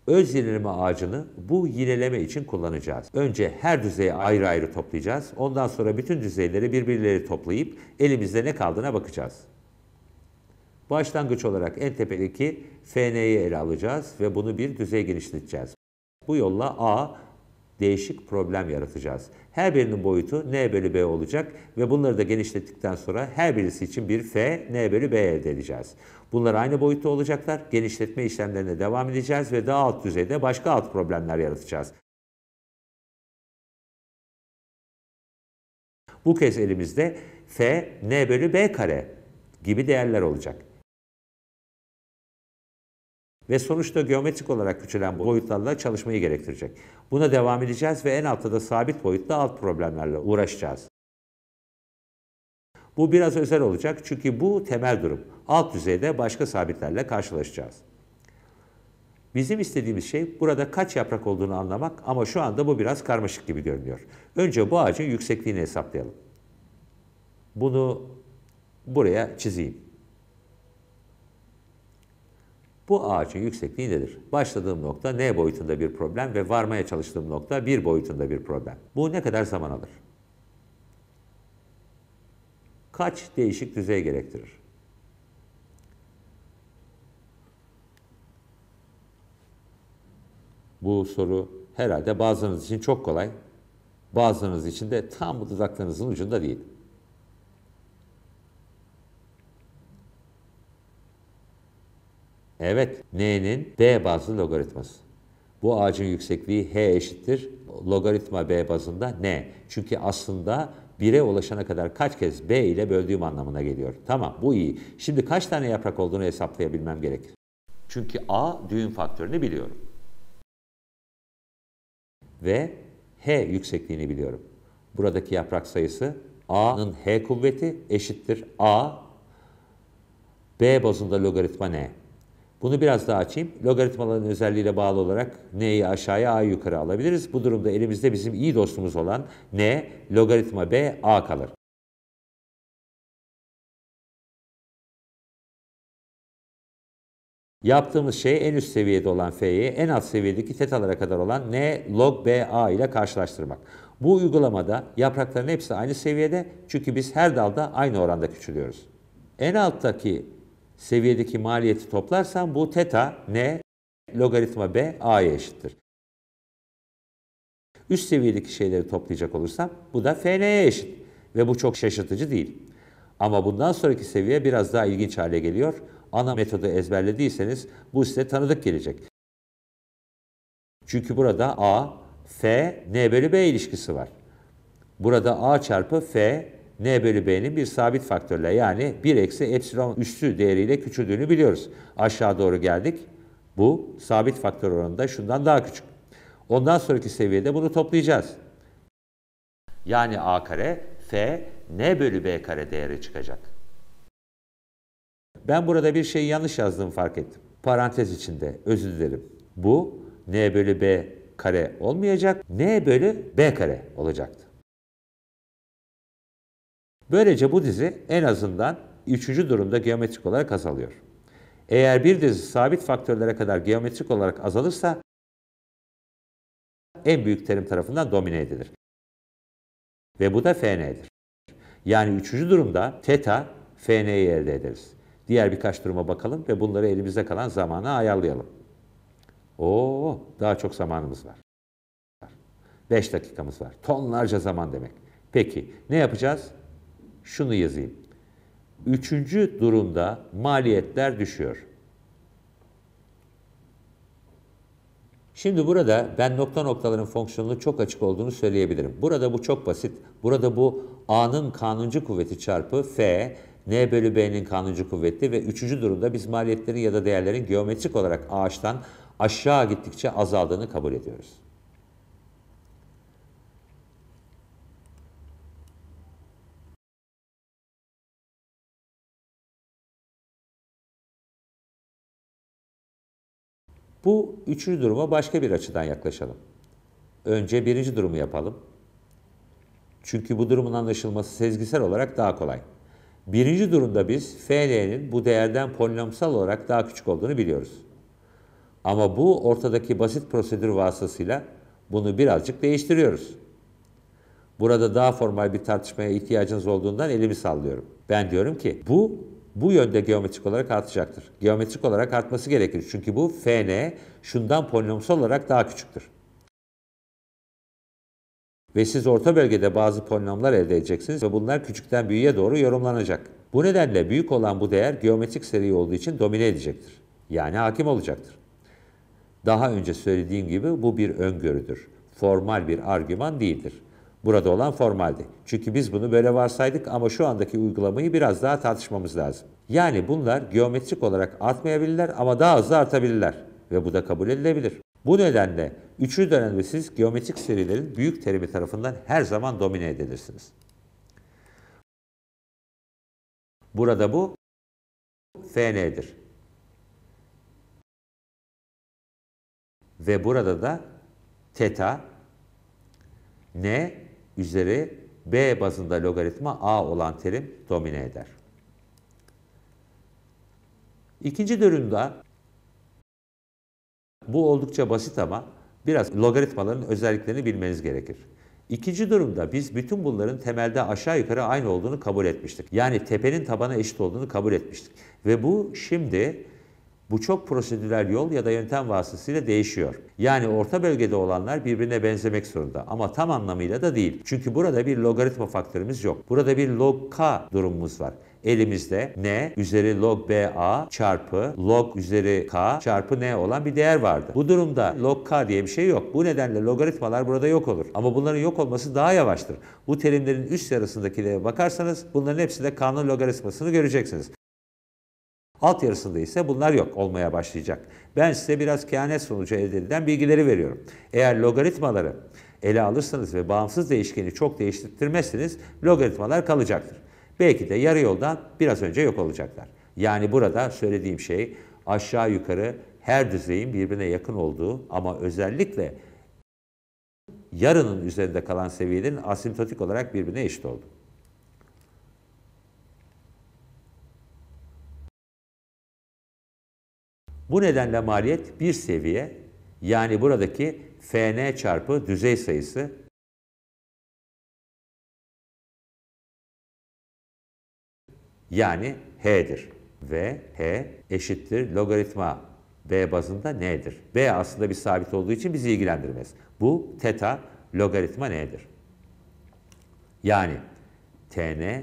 Öz yineleme ağacını bu yineleme için kullanacağız. Önce her düzeyi ayrı ayrı toplayacağız. Ondan sonra bütün düzeyleri birbirleri toplayıp elimizde ne kaldığına bakacağız. Başlangıç olarak en tepedeki FN'yi ele alacağız ve bunu bir düzey genişleteceğiz. Bu yolla A değişik problem yaratacağız. Her birinin boyutu n bölü b olacak ve bunları da genişlettikten sonra her birisi için bir f n bölü b elde edeceğiz. Bunlar aynı boyutta olacaklar. Genişletme işlemlerine devam edeceğiz ve daha alt düzeyde başka alt problemler yaratacağız. Bu kez elimizde f n bölü b kare gibi değerler olacak. Ve sonuçta geometrik olarak küçülen boyutlarla çalışmayı gerektirecek. Buna devam edeceğiz ve en altta da sabit boyutta alt problemlerle uğraşacağız. Bu biraz özel olacak çünkü bu temel durum. Alt düzeyde başka sabitlerle karşılaşacağız. Bizim istediğimiz şey burada kaç yaprak olduğunu anlamak ama şu anda bu biraz karmaşık gibi görünüyor. Önce bu ağacın yüksekliğini hesaplayalım. Bunu buraya çizeyim. Bu ağacın yüksekliği nedir? Başladığım nokta n boyutunda bir problem ve varmaya çalıştığım nokta bir boyutunda bir problem. Bu ne kadar zaman alır? Kaç değişik düzey gerektirir? Bu soru herhalde bazılarınız için çok kolay, bazılarınız için de tam bu dudaklarınızın ucunda değil. Evet, n'nin b bazlı logaritması. Bu ağacın yüksekliği h eşittir logaritma b bazında n. Çünkü aslında 1'e ulaşana kadar kaç kez b ile böldüğüm anlamına geliyor. Tamam bu iyi. Şimdi kaç tane yaprak olduğunu hesaplayabilmem gerekir. Çünkü a düğüm faktörünü biliyorum. Ve h yüksekliğini biliyorum. Buradaki yaprak sayısı a'nın h kuvveti eşittir a b bazında logaritma n. Bunu biraz daha açayım. Logaritmaların özelliğiyle bağlı olarak n'yi aşağıya a'yı yukarı alabiliriz. Bu durumda elimizde bizim iyi dostumuz olan n logaritma b a kalır. Yaptığımız şey en üst seviyede olan F'yi en alt seviyedeki tetalara kadar olan N log b a ile karşılaştırmak. Bu uygulamada yaprakların hepsi aynı seviyede çünkü biz her dalda aynı oranda küçülüyoruz. En alttaki seviyedeki maliyeti toplarsan bu teta n logaritma b a'ya eşittir. Üst seviyedeki şeyleri toplayacak olursam bu da fn'ye eşit ve bu çok şaşırtıcı değil. Ama bundan sonraki seviye biraz daha ilginç hale geliyor. Ana metodu ezberlediyseniz bu size tanıdık gelecek. Çünkü burada a, f, n bölü b ilişkisi var. Burada a çarpı f n bölü b'nin bir sabit faktörle yani 1 eksi epsilon üstü değeriyle küçüldüğünü biliyoruz. Aşağı doğru geldik. Bu sabit faktör oranında şundan daha küçük. Ondan sonraki seviyede bunu toplayacağız. Yani a kare f n bölü b kare değeri çıkacak. Ben burada bir şeyi yanlış yazdığımı fark ettim. Parantez içinde özür dilerim. Bu n bölü b kare olmayacak, n bölü b kare olacaktı. Böylece bu dizi en azından üçüncü durumda geometrik olarak azalıyor. Eğer bir dizi sabit faktörlere kadar geometrik olarak azalırsa en büyük terim tarafından domine edilir. Ve bu da Fn'dir. Yani üçüncü durumda teta Fn'yi elde ederiz. Diğer birkaç duruma bakalım ve bunları elimizde kalan zamana ayarlayalım. Oo, daha çok zamanımız var. 5 dakikamız var. Tonlarca zaman demek. Peki ne yapacağız? şunu yazayım. Üçüncü durumda maliyetler düşüyor. Şimdi burada ben nokta noktaların fonksiyonunun çok açık olduğunu söyleyebilirim. Burada bu çok basit. Burada bu A'nın kanuncu kuvveti çarpı F, N bölü B'nin kanuncu kuvveti ve üçüncü durumda biz maliyetlerin ya da değerlerin geometrik olarak ağaçtan aşağı gittikçe azaldığını kabul ediyoruz. Bu üçüncü duruma başka bir açıdan yaklaşalım. Önce birinci durumu yapalım. Çünkü bu durumun anlaşılması sezgisel olarak daha kolay. Birinci durumda biz FN'nin bu değerden polinomsal olarak daha küçük olduğunu biliyoruz. Ama bu ortadaki basit prosedür vasıtasıyla bunu birazcık değiştiriyoruz. Burada daha formal bir tartışmaya ihtiyacınız olduğundan elimi sallıyorum. Ben diyorum ki bu bu yönde geometrik olarak artacaktır. Geometrik olarak artması gerekir. Çünkü bu Fn şundan polinomsal olarak daha küçüktür. Ve siz orta bölgede bazı polinomlar elde edeceksiniz ve bunlar küçükten büyüğe doğru yorumlanacak. Bu nedenle büyük olan bu değer geometrik seri olduğu için domine edecektir. Yani hakim olacaktır. Daha önce söylediğim gibi bu bir öngörüdür. Formal bir argüman değildir. Burada olan formaldi. Çünkü biz bunu böyle varsaydık ama şu andaki uygulamayı biraz daha tartışmamız lazım. Yani bunlar geometrik olarak artmayabilirler ama daha hızlı artabilirler ve bu da kabul edilebilir. Bu nedenle üçlü dönemsiz geometrik serilerin büyük terimi tarafından her zaman domine edilirsiniz. Burada bu FN'dir. Ve burada da teta, n üzeri b bazında logaritma a olan terim domine eder. İkinci durumda bu oldukça basit ama biraz logaritmaların özelliklerini bilmeniz gerekir. İkinci durumda biz bütün bunların temelde aşağı yukarı aynı olduğunu kabul etmiştik. Yani tepenin tabana eşit olduğunu kabul etmiştik. Ve bu şimdi bu çok prosedürel yol ya da yöntem vasıtasıyla değişiyor. Yani orta bölgede olanlar birbirine benzemek zorunda ama tam anlamıyla da değil. Çünkü burada bir logaritma faktörümüz yok. Burada bir log k durumumuz var elimizde n üzeri log ba çarpı log üzeri k çarpı n olan bir değer vardı. Bu durumda log k diye bir şey yok. Bu nedenle logaritmalar burada yok olur. Ama bunların yok olması daha yavaştır. Bu terimlerin üst yarısındakilere bakarsanız bunların hepsi de k'nın logaritmasını göreceksiniz. Alt yarısında ise bunlar yok olmaya başlayacak. Ben size biraz kehanet sonucu elde edilen bilgileri veriyorum. Eğer logaritmaları ele alırsanız ve bağımsız değişkeni çok değiştirmezseniz logaritmalar kalacaktır. Belki de yarı yoldan biraz önce yok olacaklar. Yani burada söylediğim şey aşağı yukarı her düzeyin birbirine yakın olduğu ama özellikle yarının üzerinde kalan seviyelerin asimptotik olarak birbirine eşit olduğu. Bu nedenle maliyet bir seviye yani buradaki Fn çarpı düzey sayısı yani H'dir. Ve H eşittir logaritma B bazında N'dir. B aslında bir sabit olduğu için bizi ilgilendirmez. Bu teta logaritma N'dir. Yani Tn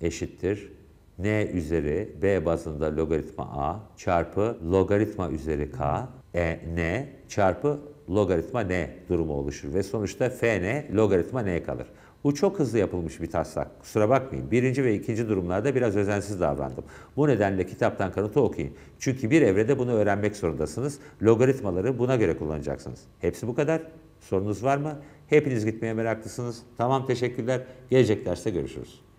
eşittir n üzeri b bazında logaritma a çarpı logaritma üzeri k e n çarpı logaritma n durumu oluşur ve sonuçta f n logaritma n kalır. Bu çok hızlı yapılmış bir taslak. Kusura bakmayın. Birinci ve ikinci durumlarda biraz özensiz davrandım. Bu nedenle kitaptan kanıtı okuyun. Çünkü bir evrede bunu öğrenmek zorundasınız. Logaritmaları buna göre kullanacaksınız. Hepsi bu kadar. Sorunuz var mı? Hepiniz gitmeye meraklısınız. Tamam teşekkürler. Gelecek derste görüşürüz.